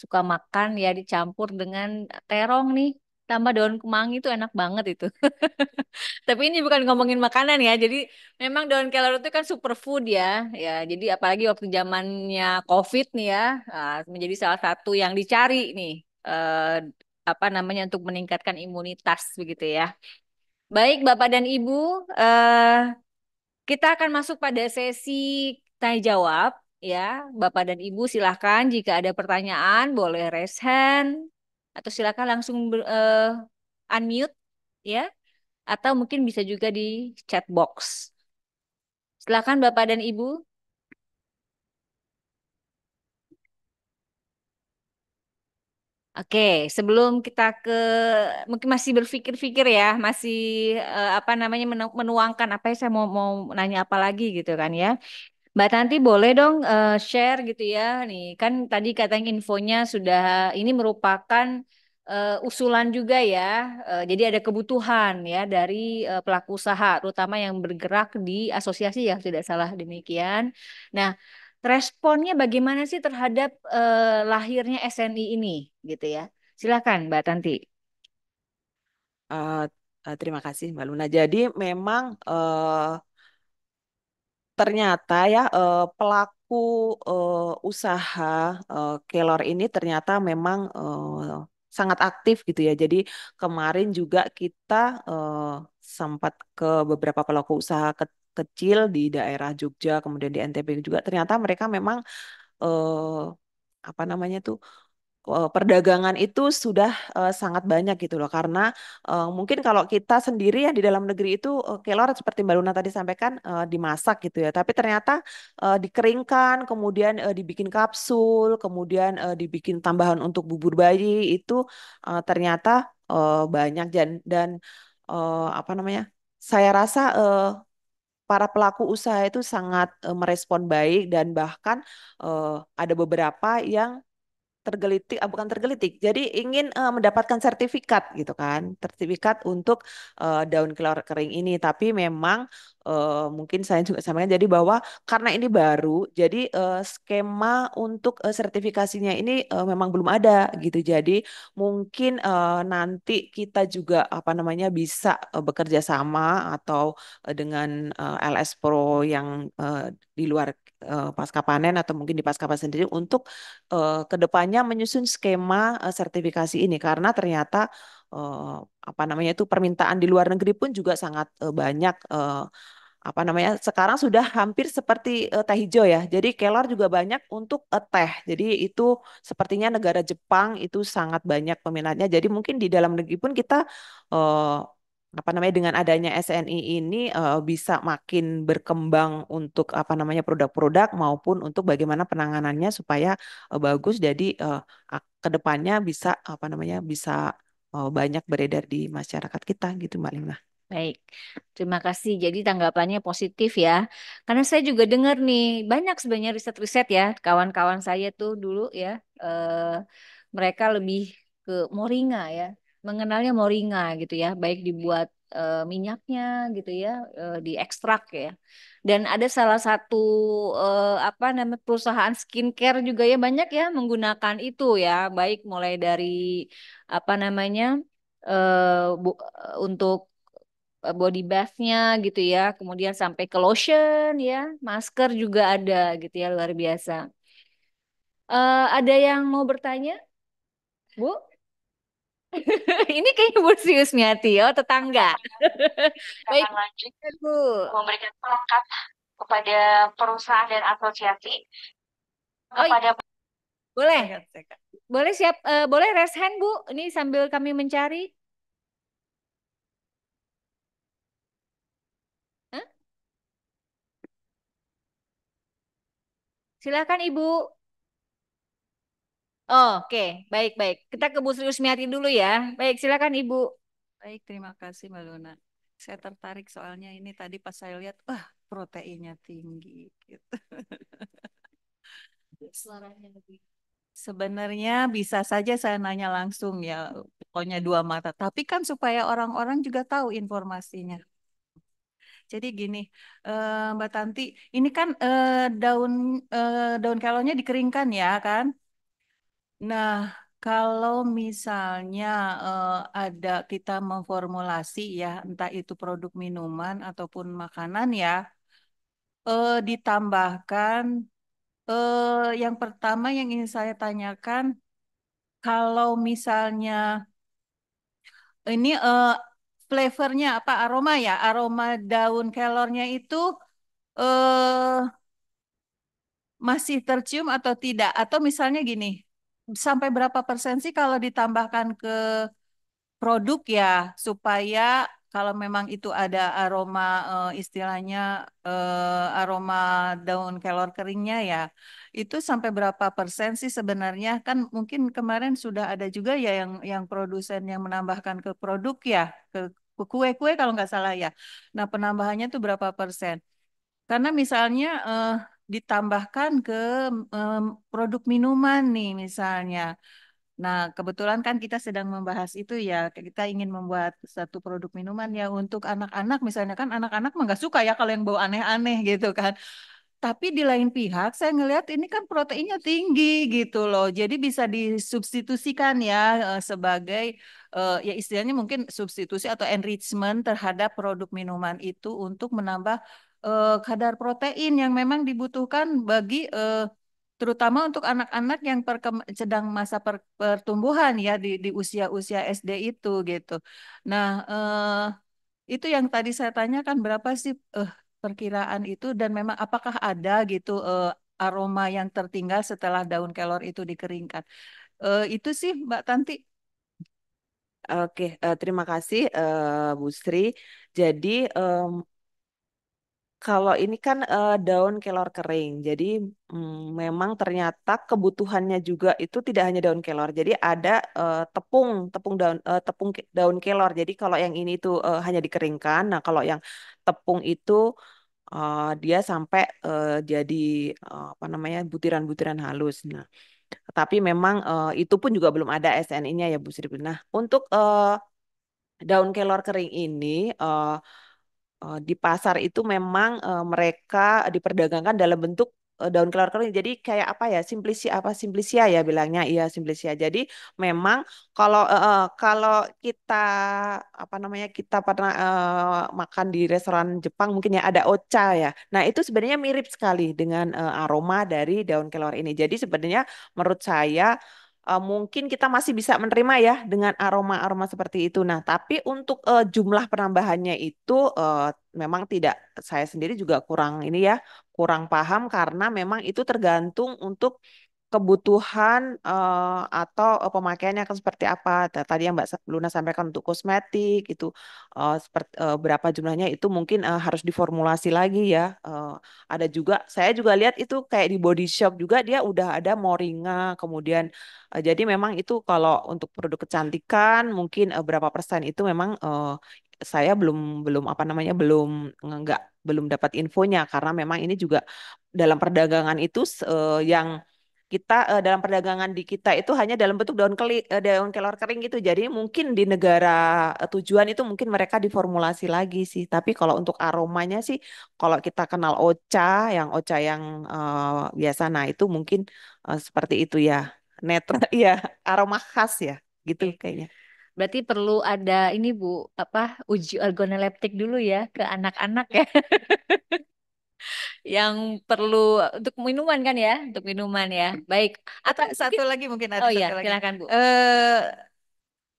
suka makan ya dicampur dengan terong nih tambah daun kemangi itu enak banget itu. Tapi ini bukan ngomongin makanan ya. Jadi memang daun kelor itu kan superfood ya. Ya, jadi apalagi waktu zamannya Covid nih ya, ah, menjadi salah satu yang dicari nih eh, apa namanya untuk meningkatkan imunitas begitu ya. Baik, Bapak dan Ibu, eh, kita akan masuk pada sesi tanya jawab ya. Bapak dan Ibu silahkan jika ada pertanyaan boleh raise hand atau silakan langsung uh, unmute ya atau mungkin bisa juga di chat box. Silakan Bapak dan Ibu. Oke, sebelum kita ke mungkin masih berpikir-pikir ya, masih uh, apa namanya menuangkan apa yang saya mau mau nanya apa lagi gitu kan ya. Mbak Tanti boleh dong uh, share gitu ya nih kan tadi katanya infonya sudah ini merupakan uh, usulan juga ya. Uh, jadi ada kebutuhan ya dari uh, pelaku usaha terutama yang bergerak di asosiasi ya tidak salah demikian. Nah, responnya bagaimana sih terhadap uh, lahirnya SNI ini gitu ya. Silakan Mbak Tanti. Uh, uh, terima kasih Mbak Luna. Jadi memang uh, ternyata ya uh, pelaku uh, usaha uh, kelor ini ternyata memang uh, sangat aktif gitu ya. Jadi kemarin juga kita uh, sempat ke beberapa pelaku usaha ke kecil di daerah Jogja, kemudian di NTB juga ternyata mereka memang uh, apa namanya tuh Eh, perdagangan itu sudah uh, sangat banyak gitu loh karena uh, mungkin kalau kita sendiri ya di dalam negeri itu uh, kelor seperti Mbak Luna tadi sampaikan uh, dimasak gitu ya tapi ternyata uh, dikeringkan kemudian uh, dibikin kapsul kemudian uh, dibikin tambahan untuk bubur bayi itu uh, ternyata uh, banyak dan dan uh, apa namanya saya rasa uh, para pelaku usaha itu sangat uh, merespon baik dan bahkan uh, ada beberapa yang tergelitik, ah, bukan tergelitik. Jadi ingin uh, mendapatkan sertifikat gitu kan, sertifikat untuk uh, daun kelor kering ini. Tapi memang uh, mungkin saya juga sampaikan jadi bahwa karena ini baru, jadi uh, skema untuk uh, sertifikasinya ini uh, memang belum ada gitu. Jadi mungkin uh, nanti kita juga apa namanya bisa uh, bekerja sama atau uh, dengan uh, LS Pro yang uh, di luar uh, pasca panen atau mungkin di pasca panen sendiri untuk uh, eh, kedepannya menyusun skema uh, sertifikasi ini karena ternyata uh, apa namanya itu permintaan di luar negeri pun juga sangat uh, banyak. Uh, apa namanya sekarang sudah hampir seperti uh, teh hijau ya. Jadi kelor juga banyak untuk uh, teh. Jadi itu sepertinya negara Jepang itu sangat banyak peminatnya. Jadi mungkin di dalam negeri pun kita uh, apa namanya dengan adanya SNI ini uh, bisa makin berkembang untuk apa namanya produk-produk maupun untuk bagaimana penanganannya supaya uh, bagus jadi uh, eh, kedepannya bisa apa namanya bisa uh, banyak beredar di masyarakat kita gitu Mbak Lina. Baik, terima kasih. Jadi tanggapannya positif ya. Karena saya juga dengar nih banyak sebenarnya riset-riset ya kawan-kawan saya tuh dulu ya uh, mereka lebih ke moringa ya mengenalnya moringa gitu ya, baik dibuat uh, minyaknya gitu ya, uh, diekstrak ya. Dan ada salah satu uh, apa namanya perusahaan skincare juga ya banyak ya menggunakan itu ya, baik mulai dari apa namanya uh, bu, untuk body bathnya gitu ya, kemudian sampai ke lotion ya, masker juga ada gitu ya luar biasa. Uh, ada yang mau bertanya, Bu? Ini kayaknya ya, Bu Siusmiati oh tetangga. Baik. lanjut Bu. Memberikan pelengkap kepada perusahaan dan asosiasi. Oh, iya. kepada boleh. Boleh siap uh, boleh rest hand Bu. Ini sambil kami mencari. Huh? Silakan Ibu. Oh, Oke, baik-baik. Kita ke Bu Sri Usmiati dulu ya. Baik, silakan Ibu. Baik, terima kasih Mbak Luna. Saya tertarik soalnya ini tadi pas saya lihat, wah proteinnya tinggi. Gitu. Suaranya lebih. Sebenarnya bisa saja saya nanya langsung ya, pokoknya dua mata. Tapi kan supaya orang-orang juga tahu informasinya. Jadi gini, eh, Mbak Tanti, ini kan eh, daun eh, daun kelonnya dikeringkan ya kan? Nah, kalau misalnya uh, ada kita memformulasi ya, entah itu produk minuman ataupun makanan ya, uh, ditambahkan uh, yang pertama yang ingin saya tanyakan, kalau misalnya ini eh, flavornya apa aroma ya, aroma daun kelornya itu eh, masih tercium atau tidak? Atau misalnya gini, sampai berapa persen sih kalau ditambahkan ke produk ya supaya kalau memang itu ada aroma uh, istilahnya uh, aroma daun kelor keringnya ya itu sampai berapa persen sih sebenarnya kan mungkin kemarin sudah ada juga ya yang yang produsen yang menambahkan ke produk ya ke kue-kue kalau nggak salah ya nah penambahannya tuh berapa persen karena misalnya uh, ditambahkan ke um, produk minuman nih misalnya. Nah, kebetulan kan kita sedang membahas itu ya, kita ingin membuat satu produk minuman ya untuk anak-anak misalnya kan anak-anak mah nggak suka ya kalau yang bau aneh-aneh gitu kan. Tapi di lain pihak saya ngelihat ini kan proteinnya tinggi gitu loh. Jadi bisa disubstitusikan ya eh, sebagai eh, ya istilahnya mungkin substitusi atau enrichment terhadap produk minuman itu untuk menambah eh, kadar protein yang memang dibutuhkan bagi eh, terutama untuk anak-anak yang sedang masa per, pertumbuhan ya di di usia-usia SD itu gitu. Nah, eh, itu yang tadi saya tanyakan berapa sih eh, perkiraan itu dan memang apakah ada gitu eh, aroma yang tertinggal setelah daun kelor itu dikeringkan. Eh, itu sih Mbak Tanti. Oke, eh, terima kasih eh, Bu Sri. Jadi kalau ini kan eh, daun kelor kering, jadi mm, memang ternyata kebutuhannya juga itu tidak hanya daun kelor. Jadi ada eh, tepung, tepung daun, eh, tepung daun kelor. Jadi kalau yang ini itu eh, hanya dikeringkan. Nah kalau yang tepung itu eh, dia sampai eh, jadi eh, apa namanya butiran-butiran halus. Nah tapi memang eh, itu pun juga belum ada SNI-nya ya Bu Sri. Nah untuk eh, daun kelor kering ini eh, uh, di pasar itu memang uh, mereka diperdagangkan dalam bentuk uh, daun kelor kering. jadi kayak apa ya simplisia apa simplisia ya bilangnya iya simplisia jadi memang kalau uh, kalau kita apa namanya kita pernah uh, makan di restoran Jepang mungkin ya ada ocha ya nah itu sebenarnya mirip sekali dengan uh, aroma dari daun kelor ini jadi sebenarnya menurut saya uh, mungkin kita masih bisa menerima ya dengan aroma-aroma seperti itu. Nah, tapi untuk uh, jumlah penambahannya itu uh, memang tidak saya sendiri juga kurang ini ya, kurang paham karena memang itu tergantung untuk kebutuhan uh, atau uh, pemakaiannya akan seperti apa. Tadi yang Mbak Luna sampaikan untuk kosmetik itu uh, eh, seperti, uh, berapa jumlahnya itu mungkin uh, harus diformulasi lagi ya. Uh, ada juga saya juga lihat itu kayak di body shop juga dia udah ada moringa kemudian uh, jadi memang itu kalau untuk produk kecantikan mungkin uh, berapa persen itu memang uh, saya belum belum apa namanya belum nggak belum dapat infonya karena memang ini juga dalam perdagangan itu uh, yang kita uh, dalam perdagangan di kita itu hanya dalam bentuk daun keli, uh, daun kelor kering gitu. Jadi mungkin di negara uh, tujuan itu mungkin mereka diformulasi lagi sih. Tapi kalau untuk aromanya sih kalau kita kenal oca yang oca yang uh, biasa nah itu mungkin uh, seperti itu ya. netra ya, aroma khas ya gitu kayaknya. Berarti perlu ada ini Bu, apa uji organoleptik dulu ya ke anak-anak ya. yang perlu untuk minuman kan ya, untuk minuman ya. Baik. Atau satu lagi mungkin ada oh, iya, Silakan Bu. Uh,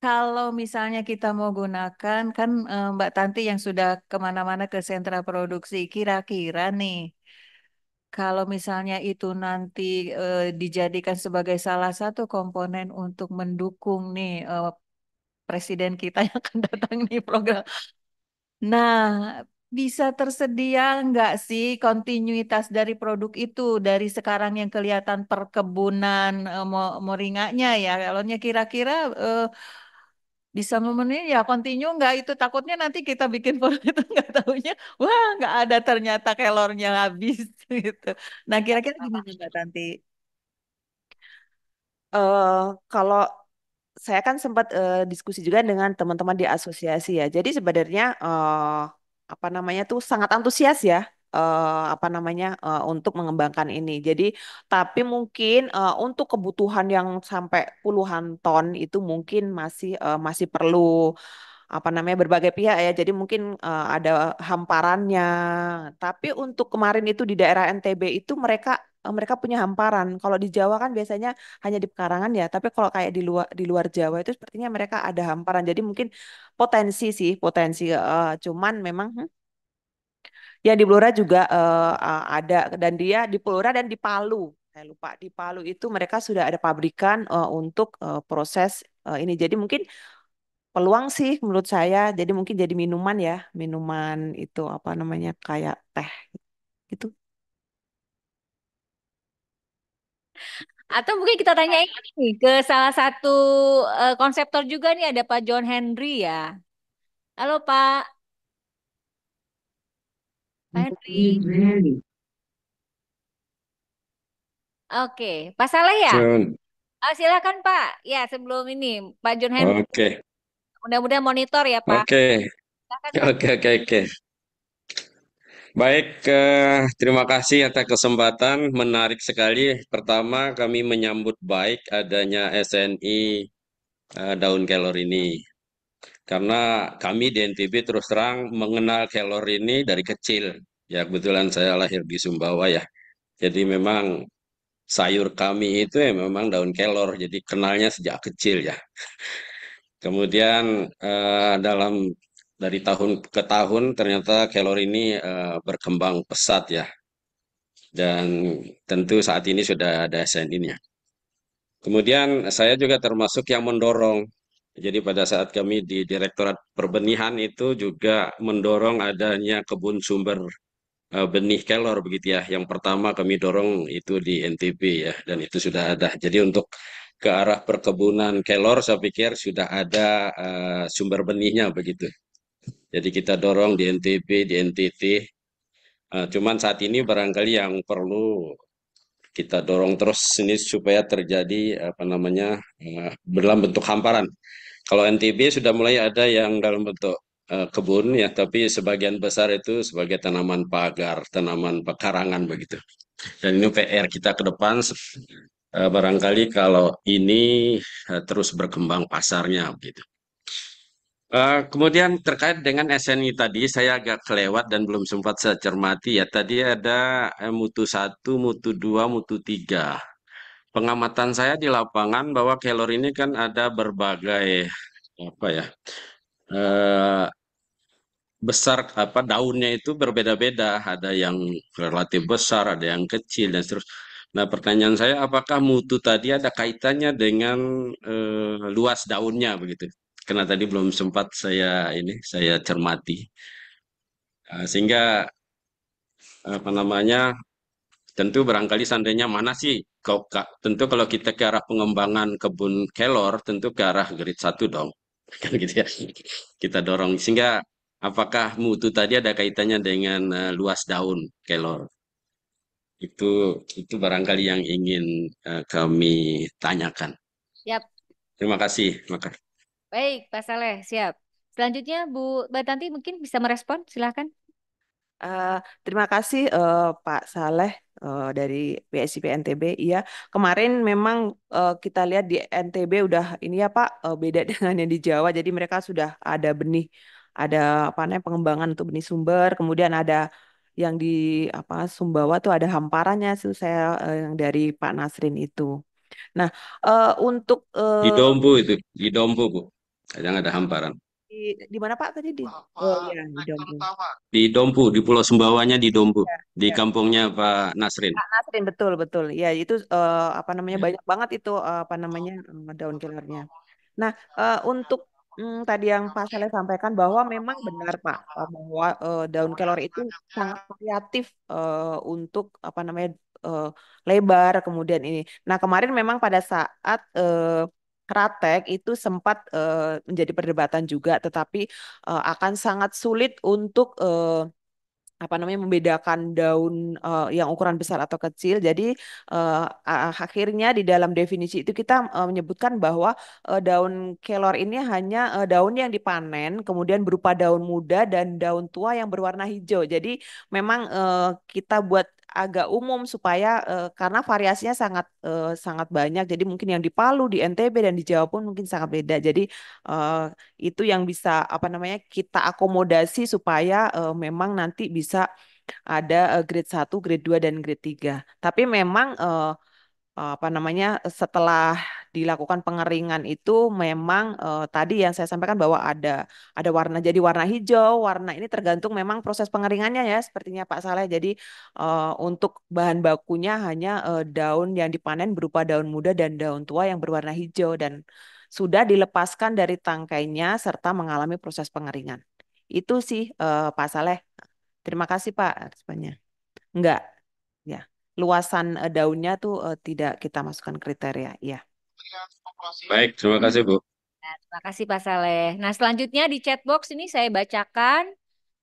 kalau misalnya kita mau gunakan kan uh, Mbak Tanti yang sudah kemana-mana ke sentra produksi, kira-kira nih kalau misalnya itu nanti e, dijadikan sebagai salah satu komponen untuk mendukung nih e, presiden kita yang akan datang nih program. Nah, bisa tersedia nggak sih kontinuitas dari produk itu dari sekarang yang kelihatan perkebunan uh, moringanya ya kalau kira-kira uh, bisa memenuhi ya kontinu nggak itu takutnya nanti kita bikin produk itu nggak tahunya wah nggak ada ternyata kelornya habis gitu. Nah kira-kira gimana Mbak nanti Uh, eh, kalau saya kan sempat uh, diskusi juga dengan teman-teman di asosiasi ya. Jadi sebenarnya uh, apa namanya tuh sangat antusias ya eh, apa namanya eh, untuk mengembangkan ini. Jadi tapi mungkin eh, untuk kebutuhan yang sampai puluhan ton itu mungkin masih eh, masih perlu apa namanya berbagai pihak ya. Jadi mungkin uh, ada hamparannya. Tapi untuk kemarin itu di daerah NTB itu mereka mereka punya hamparan. Kalau di Jawa kan biasanya hanya di pekarangan ya. Tapi kalau kayak di luar di luar Jawa itu sepertinya mereka ada hamparan. Jadi mungkin potensi sih potensi. Uh, cuman memang hmm, ya di Blora juga uh, ada dan dia di Blora dan di Palu. Saya lupa di Palu itu mereka sudah ada pabrikan uh, untuk uh, proses uh, ini. Jadi mungkin peluang sih menurut saya. Jadi mungkin jadi minuman ya, minuman itu apa namanya kayak teh gitu. Atau mungkin kita tanya ini ke salah satu uh, konseptor juga nih ada Pak John Henry ya. Halo Pak. Henry. Oke, Pak Saleh ya? John. Oh, silakan Pak. Ya, sebelum ini Pak John Henry. Oke. Mudah-mudahan monitor ya Pak. Oke. Oke oke oke. Baik, eh, terima kasih atas kesempatan. Menarik sekali. Pertama, kami menyambut baik adanya SNI eh, daun kelor ini. Karena kami di NTB terus terang mengenal kelor ini dari kecil. Ya, kebetulan saya lahir di Sumbawa ya. Jadi memang sayur kami itu ya memang daun kelor. Jadi kenalnya sejak kecil ya. Kemudian uh, dalam dari tahun ke tahun ternyata Kelor ini uh, berkembang pesat ya. Dan tentu saat ini sudah ada SNI-nya. Kemudian saya juga termasuk yang mendorong. Jadi pada saat kami di Direktorat Perbenihan itu juga mendorong adanya kebun sumber eh, benih kelor begitu ya. Yang pertama kami dorong itu di NTB ya dan itu sudah ada. Jadi untuk ke arah perkebunan kelor saya pikir sudah ada uh, sumber benihnya begitu. Jadi kita dorong di NTB, di NTT. Uh, eh, cuman saat ini barangkali yang perlu kita dorong terus ini supaya terjadi apa namanya uh, dalam bentuk hamparan. Kalau NTB sudah mulai ada yang dalam bentuk uh, kebun ya, tapi sebagian besar itu sebagai tanaman pagar, tanaman pekarangan begitu. Dan ini PR kita ke depan Eh, barangkali kalau ini eh, terus berkembang pasarnya begitu. Eh, kemudian terkait dengan SNI tadi, saya agak kelewat dan belum sempat saya cermati ya. Tadi ada mutu satu, mutu dua, mutu tiga. Pengamatan saya di lapangan bahwa kelor ini kan ada berbagai apa ya besar apa daunnya itu berbeda-beda. Ada yang relatif besar, ada yang kecil dan seterusnya. Nah, pertanyaan saya apakah mutu tadi ada kaitannya dengan eh, luas daunnya begitu? Karena tadi belum sempat saya ini saya cermati. Nah, sehingga apa namanya? Tentu barangkali seandainya mana sih kau tentu kalau kita ke arah pengembangan kebun kelor tentu ke arah grade satu dong. Kan gitu ya. Kita dorong sehingga apakah mutu tadi ada kaitannya dengan eh, luas daun kelor? Itu itu barangkali yang ingin uh, kami tanyakan. Siap. Terima kasih, Makar. Baik, Pak Saleh, siap. Selanjutnya Bu Batanti mungkin bisa merespon, silakan. Uh, terima kasih uh, Pak Saleh uh, dari PSIP NTB. Iya, kemarin memang uh, kita lihat di NTB udah ini ya Pak uh, beda dengan yang di Jawa. Jadi mereka sudah ada benih, ada apa namanya pengembangan untuk benih sumber, kemudian ada yang di apa Sumbawa tuh ada hamparannya tuh saya eh, yang dari Pak Nasrin itu. Nah, eh, untuk eh, Di Dompu itu, di Dompu Bu. yang ada hamparan. di, di mana Pak tadi di oh, ya, di Dompu. Di Dompu, di Pulau Sumbawanya di Dompu, Ya, di ya. kampungnya Pak Nasrin. Pak Nasrin betul betul. Ya, itu eh, apa namanya Ya. banyak banget itu eh, apa namanya eh, daun killernya. Nah, eh, untuk Hmm, tadi yang Pak Saleh sampaikan bahwa memang benar Pak eh, bahwa uh, daun kelor itu sangat kreatif uh, eh, untuk apa namanya uh, lebar kemudian ini. Nah kemarin memang pada saat uh, Ratek itu sempat uh, menjadi perdebatan juga, tetapi uh, akan sangat sulit untuk uh, apa namanya membedakan daun uh, yang ukuran besar atau kecil. Jadi uh, akhirnya di dalam definisi itu kita uh, menyebutkan bahwa uh, daun kelor ini hanya uh, daun yang dipanen kemudian berupa daun muda dan daun tua yang berwarna hijau. Jadi memang uh, kita buat agak umum supaya uh, karena variasinya sangat uh, sangat banyak. Jadi mungkin yang di Palu, di NTB dan di Jawa pun mungkin sangat beda. Jadi uh, itu yang bisa apa namanya kita akomodasi supaya uh, memang nanti bisa ada uh, grade 1, grade 2 dan grade 3. Tapi memang uh, Eh, apa namanya setelah dilakukan pengeringan itu memang uh, tadi yang saya sampaikan bahwa ada ada warna jadi warna hijau warna ini tergantung memang proses pengeringannya ya sepertinya Pak Saleh jadi uh, untuk bahan bakunya hanya uh, daun yang dipanen berupa daun muda dan daun tua yang berwarna hijau dan sudah dilepaskan dari tangkainya serta mengalami proses pengeringan itu sih Pak Saleh terima kasih Pak sebanyak enggak luasan uh, daunnya tuh uh, tidak kita masukkan kriteria. ya. Baik, terima kasih Bu. Nah, terima kasih Pak Saleh. Nah selanjutnya di chat box ini saya bacakan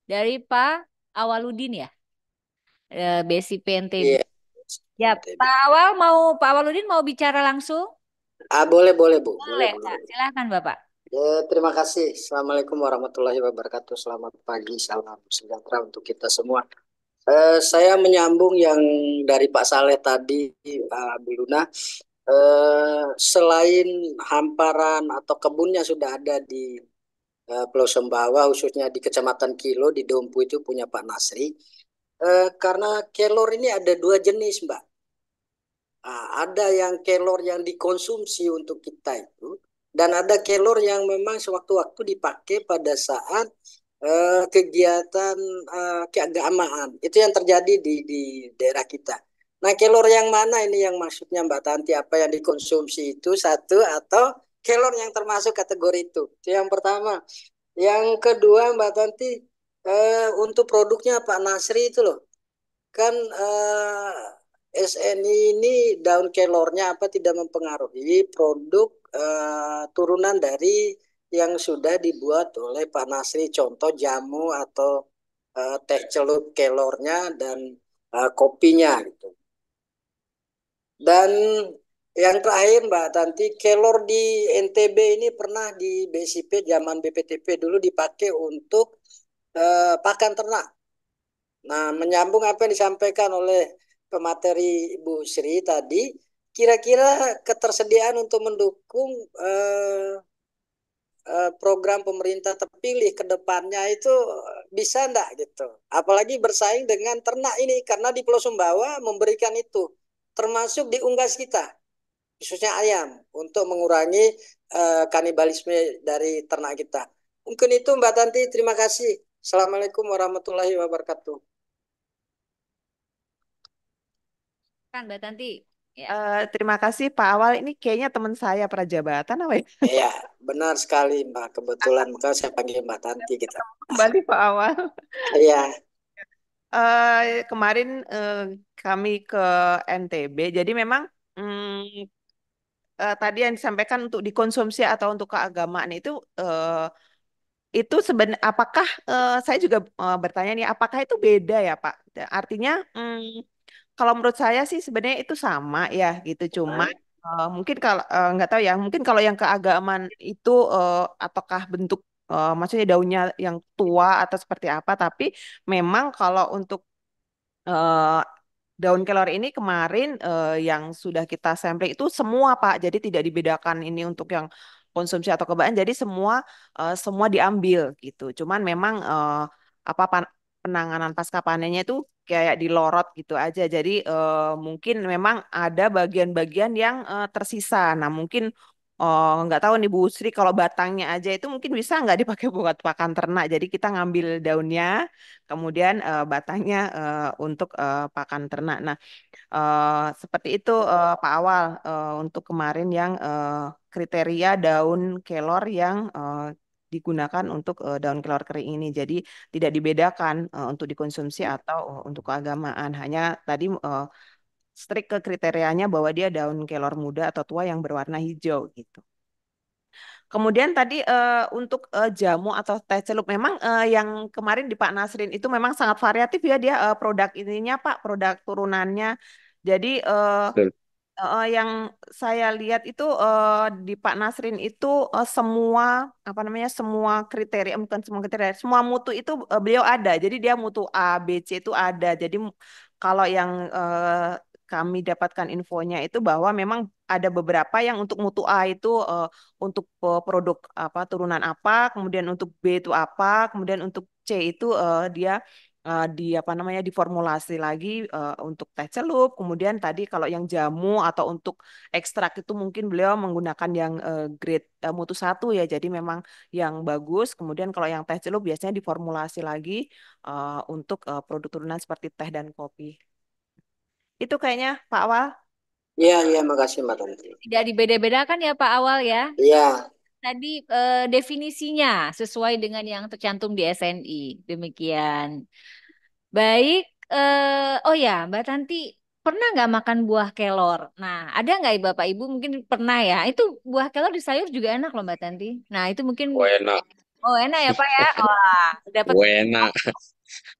dari Pak Awaludin ya, eh, Besi PNTB. Yeah. Ya, Pak Awal mau Pak Awaludin mau bicara langsung? Ah boleh boleh Bu. Boleh, boleh, boleh. silakan Bapak. Ya, terima kasih. Assalamualaikum warahmatullahi wabarakatuh. Selamat pagi, salam sejahtera untuk kita semua. Uh, saya menyambung yang dari Pak Saleh tadi, uh, Bu Luna. Uh, selain hamparan atau kebunnya sudah ada di uh, Pulau Sembawa, khususnya di Kecamatan Kilo di Dompu itu punya Pak Nasri. Uh, karena kelor ini ada dua jenis, Mbak. Uh, ada yang kelor yang dikonsumsi untuk kita itu, dan ada kelor yang memang sewaktu-waktu dipakai pada saat Eh, kegiatan uh, keagamaan itu yang terjadi di di daerah kita. Nah, kelor yang mana ini yang maksudnya Mbak Tanti apa yang dikonsumsi itu satu atau kelor yang termasuk kategori itu? Itu yang pertama. Yang kedua Mbak Tanti uh, untuk produknya Pak Nasri itu loh. Kan uh, SNI ini daun kelornya apa tidak mempengaruhi produk uh, turunan dari yang sudah dibuat oleh Pak Nasri, contoh jamu atau uh, teh celup kelornya dan uh, kopinya gitu. Dan yang terakhir Mbak Tanti, kelor di NTB ini pernah di BCP zaman BPTP dulu dipakai untuk uh, pakan ternak. Nah, menyambung apa yang disampaikan oleh pemateri Bu Sri tadi, kira-kira ketersediaan untuk mendukung uh, Eh, program pemerintah terpilih ke depannya itu bisa enggak gitu. Apalagi bersaing dengan ternak ini karena di Pulau Sumbawa memberikan itu termasuk di unggas kita khususnya ayam untuk mengurangi uh, kanibalisme dari ternak kita. Mungkin itu Mbak Tanti, terima kasih. Assalamualaikum warahmatullahi wabarakatuh. Kan Mbak Tanti. Uh, terima kasih Pak Awal. Ini kayaknya teman saya prajabatan apa ya? Iya, benar sekali Mbak. Kebetulan maka saya panggil Mbak Tanti kita. Gitu. Kembali Pak Awal. Iya. Uh, kemarin uh, kami ke NTB. Jadi memang um, uh, tadi yang disampaikan untuk dikonsumsi atau untuk keagamaan itu uh, itu seben apakah uh, saya juga uh, bertanya nih apakah itu beda ya Pak? Artinya um, kalau menurut saya sih sebenarnya itu sama ya gitu cuma uh, mungkin kalau uh, nggak tahu ya mungkin kalau yang keagamaan itu eh, ataukah bentuk eh, maksudnya daunnya yang tua atau seperti apa tapi memang kalau untuk eh, daun kelor ini kemarin eh, yang sudah kita sampling itu semua Pak jadi tidak dibedakan ini untuk yang konsumsi atau kebayaan, jadi semua eh, semua diambil gitu cuman memang eh, apa pan- penanganan pasca panennya itu kayak dilorot gitu aja. Jadi eh, mungkin memang ada bagian-bagian yang eh, tersisa. Nah mungkin oh, nggak tahu nih Bu Sri kalau batangnya aja itu mungkin bisa nggak dipakai buat pakan ternak. Jadi kita ngambil daunnya, kemudian eh, batangnya eh, untuk eh, pakan ternak. Nah seperti itu Pak Awal untuk kemarin yang kriteria daun kelor yang digunakan untuk uh, daun kelor kering ini. Jadi tidak dibedakan uh, untuk dikonsumsi atau uh, untuk keagamaan. Hanya tadi uh, strik ke kriterianya bahwa dia daun kelor muda atau tua yang berwarna hijau gitu. Kemudian tadi uh, untuk uh, jamu atau teh celup memang uh, yang kemarin di Pak Nasrin itu memang sangat variatif ya dia uh, produk ininya Pak, produk turunannya. Jadi uh, uh, yang saya lihat itu uh, di Pak Nasrin itu uh, semua apa namanya semua kriteria bukan semua kriteria semua mutu itu uh, beliau ada jadi dia mutu A B C itu ada jadi kalau yang uh, kami dapatkan infonya itu bahwa memang ada beberapa yang untuk mutu A itu uh, untuk uh, produk apa turunan apa kemudian untuk B itu apa kemudian untuk C itu uh, dia uh, di apa namanya diformulasi lagi uh, untuk teh celup. Kemudian tadi kalau yang jamu atau untuk ekstrak itu mungkin beliau menggunakan yang uh, grade uh, mutu satu ya. Jadi memang yang bagus. Kemudian kalau yang teh celup biasanya diformulasi lagi uh, untuk uh, produk turunan seperti teh dan kopi. Itu kayaknya Pak Awal. Iya, iya, makasih Mbak Tanti. Tidak dibeda-bedakan ya Pak Awal ya? Iya. Tadi eh, definisinya sesuai dengan yang tercantum di SNI. Demikian. Baik, eh, oh ya Mbak Tanti pernah nggak makan buah kelor? Nah, ada nggak ya, Bapak Ibu mungkin pernah ya? Itu buah kelor di sayur juga enak loh Mbak Tanti. Nah, itu mungkin Oh, enak. Oh, enak ya Pak ya? Wah, dapat Oh, enak.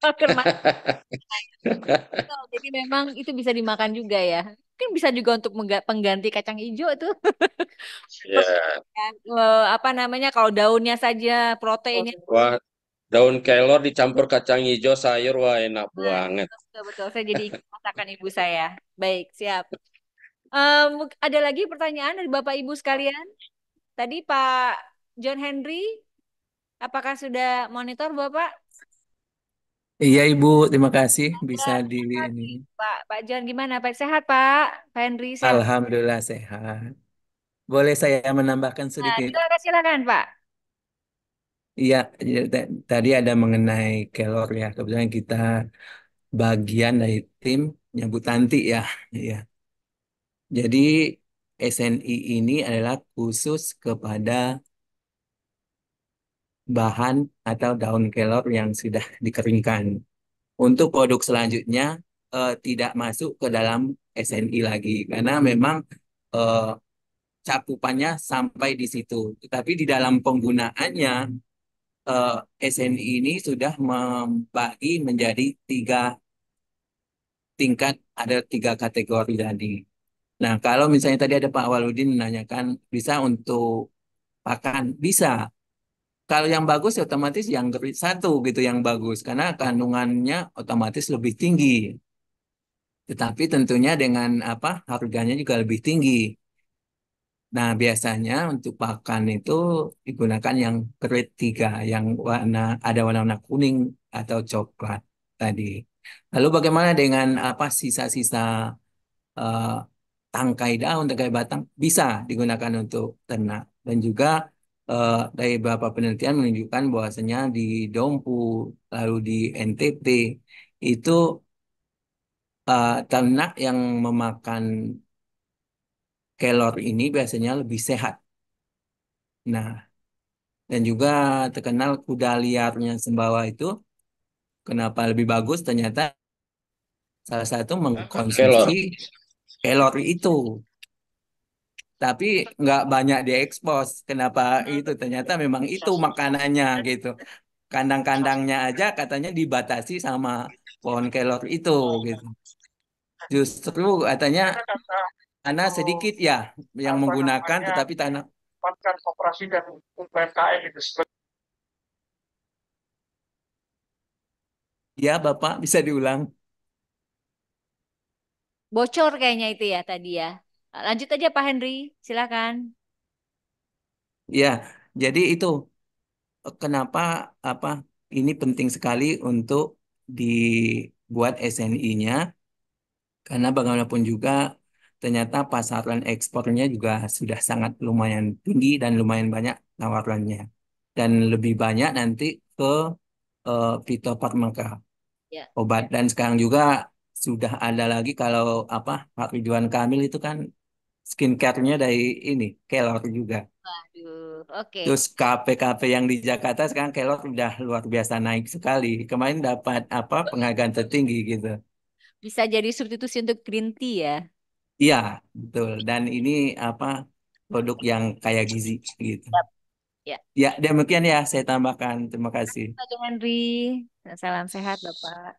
Jadi memang itu bisa dimakan juga ya. Mungkin bisa juga untuk pengganti kacang hijau itu. Ya. Eh, apa namanya kalau daunnya saja proteinnya. Wah, daun kelor dicampur kacang hijau sayur wah enak nah, banget betul betul saya jadi masakan ibu saya baik siap um, ada lagi pertanyaan dari bapak ibu sekalian tadi pak John Henry apakah sudah monitor bapak Iya Ibu, terima kasih bisa di ini. Pak Pak John gimana? Pak sehat Pak? Pak Henry sehat? Alhamdulillah sehat. Boleh saya menambahkan nah, sedikit? Nah, silakan silakan Pak. Iya, tadi ada mengenai kelor ya. Kebetulan kita bagian dari tim nyambut nanti ya. Iya. Jadi SNI ini adalah khusus kepada bahan atau daun kelor yang sudah dikeringkan. Untuk produk selanjutnya eh, tidak masuk ke dalam SNI lagi karena memang eh, cakupannya sampai di situ. Tetapi di dalam penggunaannya uh, eh, SNI ini sudah membagi menjadi tiga tingkat, ada tiga kategori tadi. Nah, kalau misalnya tadi ada Pak Waludin menanyakan, bisa untuk pakan? Bisa. Kalau yang bagus ya otomatis yang satu gitu yang bagus, karena kandungannya otomatis lebih tinggi. Tetapi tentunya dengan apa harganya juga lebih tinggi. Nah, biasanya untuk pakan itu digunakan yang grade 3, yang warna ada warna-warna kuning atau coklat tadi. Lalu bagaimana dengan apa sisa-sisa uh, tangkai daun, tangkai batang bisa digunakan untuk ternak dan juga uh, dari beberapa penelitian menunjukkan bahwasanya di Dompu lalu di NTT itu uh, ternak yang memakan kelor ini biasanya lebih sehat. Nah, dan juga terkenal kuda liarnya Sembawa itu kenapa lebih bagus ternyata salah satu mengkonsumsi kelor, kelor itu. Tapi nggak banyak diekspos. Kenapa itu? Ternyata memang itu makanannya gitu. Kandang-kandangnya aja katanya dibatasi sama pohon kelor itu gitu. Justru katanya Anak sedikit ya yang menggunakan, namanya, tetapi tanah manfaatkan koperasi dan UMKM itu seperti. Ya, Bapak bisa diulang. Bocor kayaknya itu ya tadi ya. Lanjut aja Pak Henry, silakan. Ya, jadi itu kenapa apa ini penting sekali untuk dibuat SNI-nya karena bagaimanapun juga ternyata pasaran ekspornya juga sudah sangat lumayan tinggi dan lumayan banyak tawarannya dan lebih banyak nanti ke uh, eh, fitofarmaka ya, obat ya. dan sekarang juga sudah ada lagi kalau apa Pak Ridwan Kamil itu kan skincare-nya dari ini Kelor juga. Waduh, oke. Okay. Terus KPKP yang di Jakarta sekarang Kelor sudah luar biasa naik sekali. Kemarin dapat apa penghargaan tertinggi gitu. Bisa jadi substitusi untuk green tea ya? Iya, betul. Dan ini apa produk yang kayak gizi gitu. Yep. Ya. Ya, demikian ya saya tambahkan. Terima kasih. Terima kasih Henry. Salam sehat Bapak.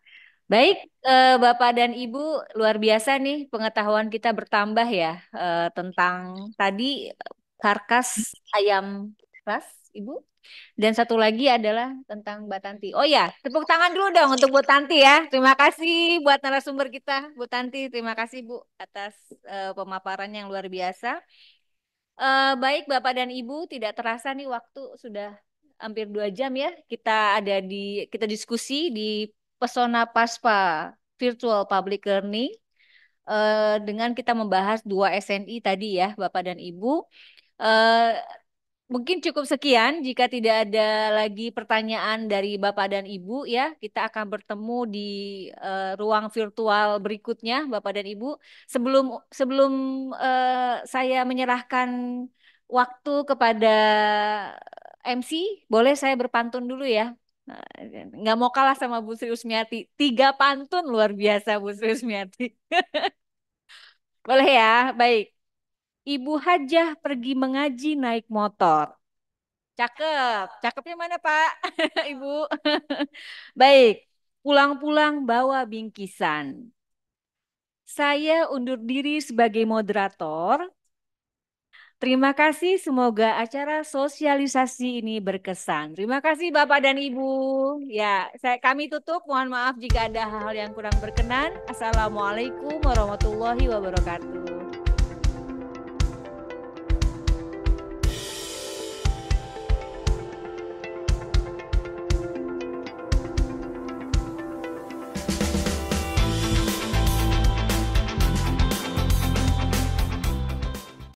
Baik, eh, Bapak dan Ibu, luar biasa nih pengetahuan kita bertambah ya eh, tentang tadi eh, karkas ayam ras, Ibu. Dan satu lagi adalah tentang Mbak Tanti. Oh ya, tepuk tangan dulu dong untuk Bu Tanti ya. Terima kasih buat narasumber kita, Bu Tanti. Terima kasih Bu atas uh, pemaparan yang luar biasa. Uh, baik Bapak dan Ibu, tidak terasa nih waktu sudah hampir dua jam ya. Kita ada di kita diskusi di Pesona Paspa Virtual Public Learning uh, dengan kita membahas dua SNI tadi ya, Bapak dan Ibu. Uh, mungkin cukup sekian jika tidak ada lagi pertanyaan dari Bapak dan Ibu ya. Kita akan bertemu di uh, ruang virtual berikutnya Bapak dan Ibu. Sebelum sebelum uh, saya menyerahkan waktu kepada eh, MC, boleh saya berpantun dulu ya. Nah, nggak mau kalah sama Bu Sri Usmiati. Tiga pantun luar biasa Bu Sri Usmiati. boleh ya, baik. Ibu Hajah pergi mengaji naik motor. Cakep. Cakepnya mana, Pak? Ibu. Baik. Pulang-pulang bawa bingkisan. Saya undur diri sebagai moderator. Terima kasih. Semoga acara sosialisasi ini berkesan. Terima kasih Bapak dan Ibu. Ya, saya kami tutup. Mohon maaf jika ada hal-hal yang kurang berkenan. Assalamualaikum warahmatullahi wabarakatuh.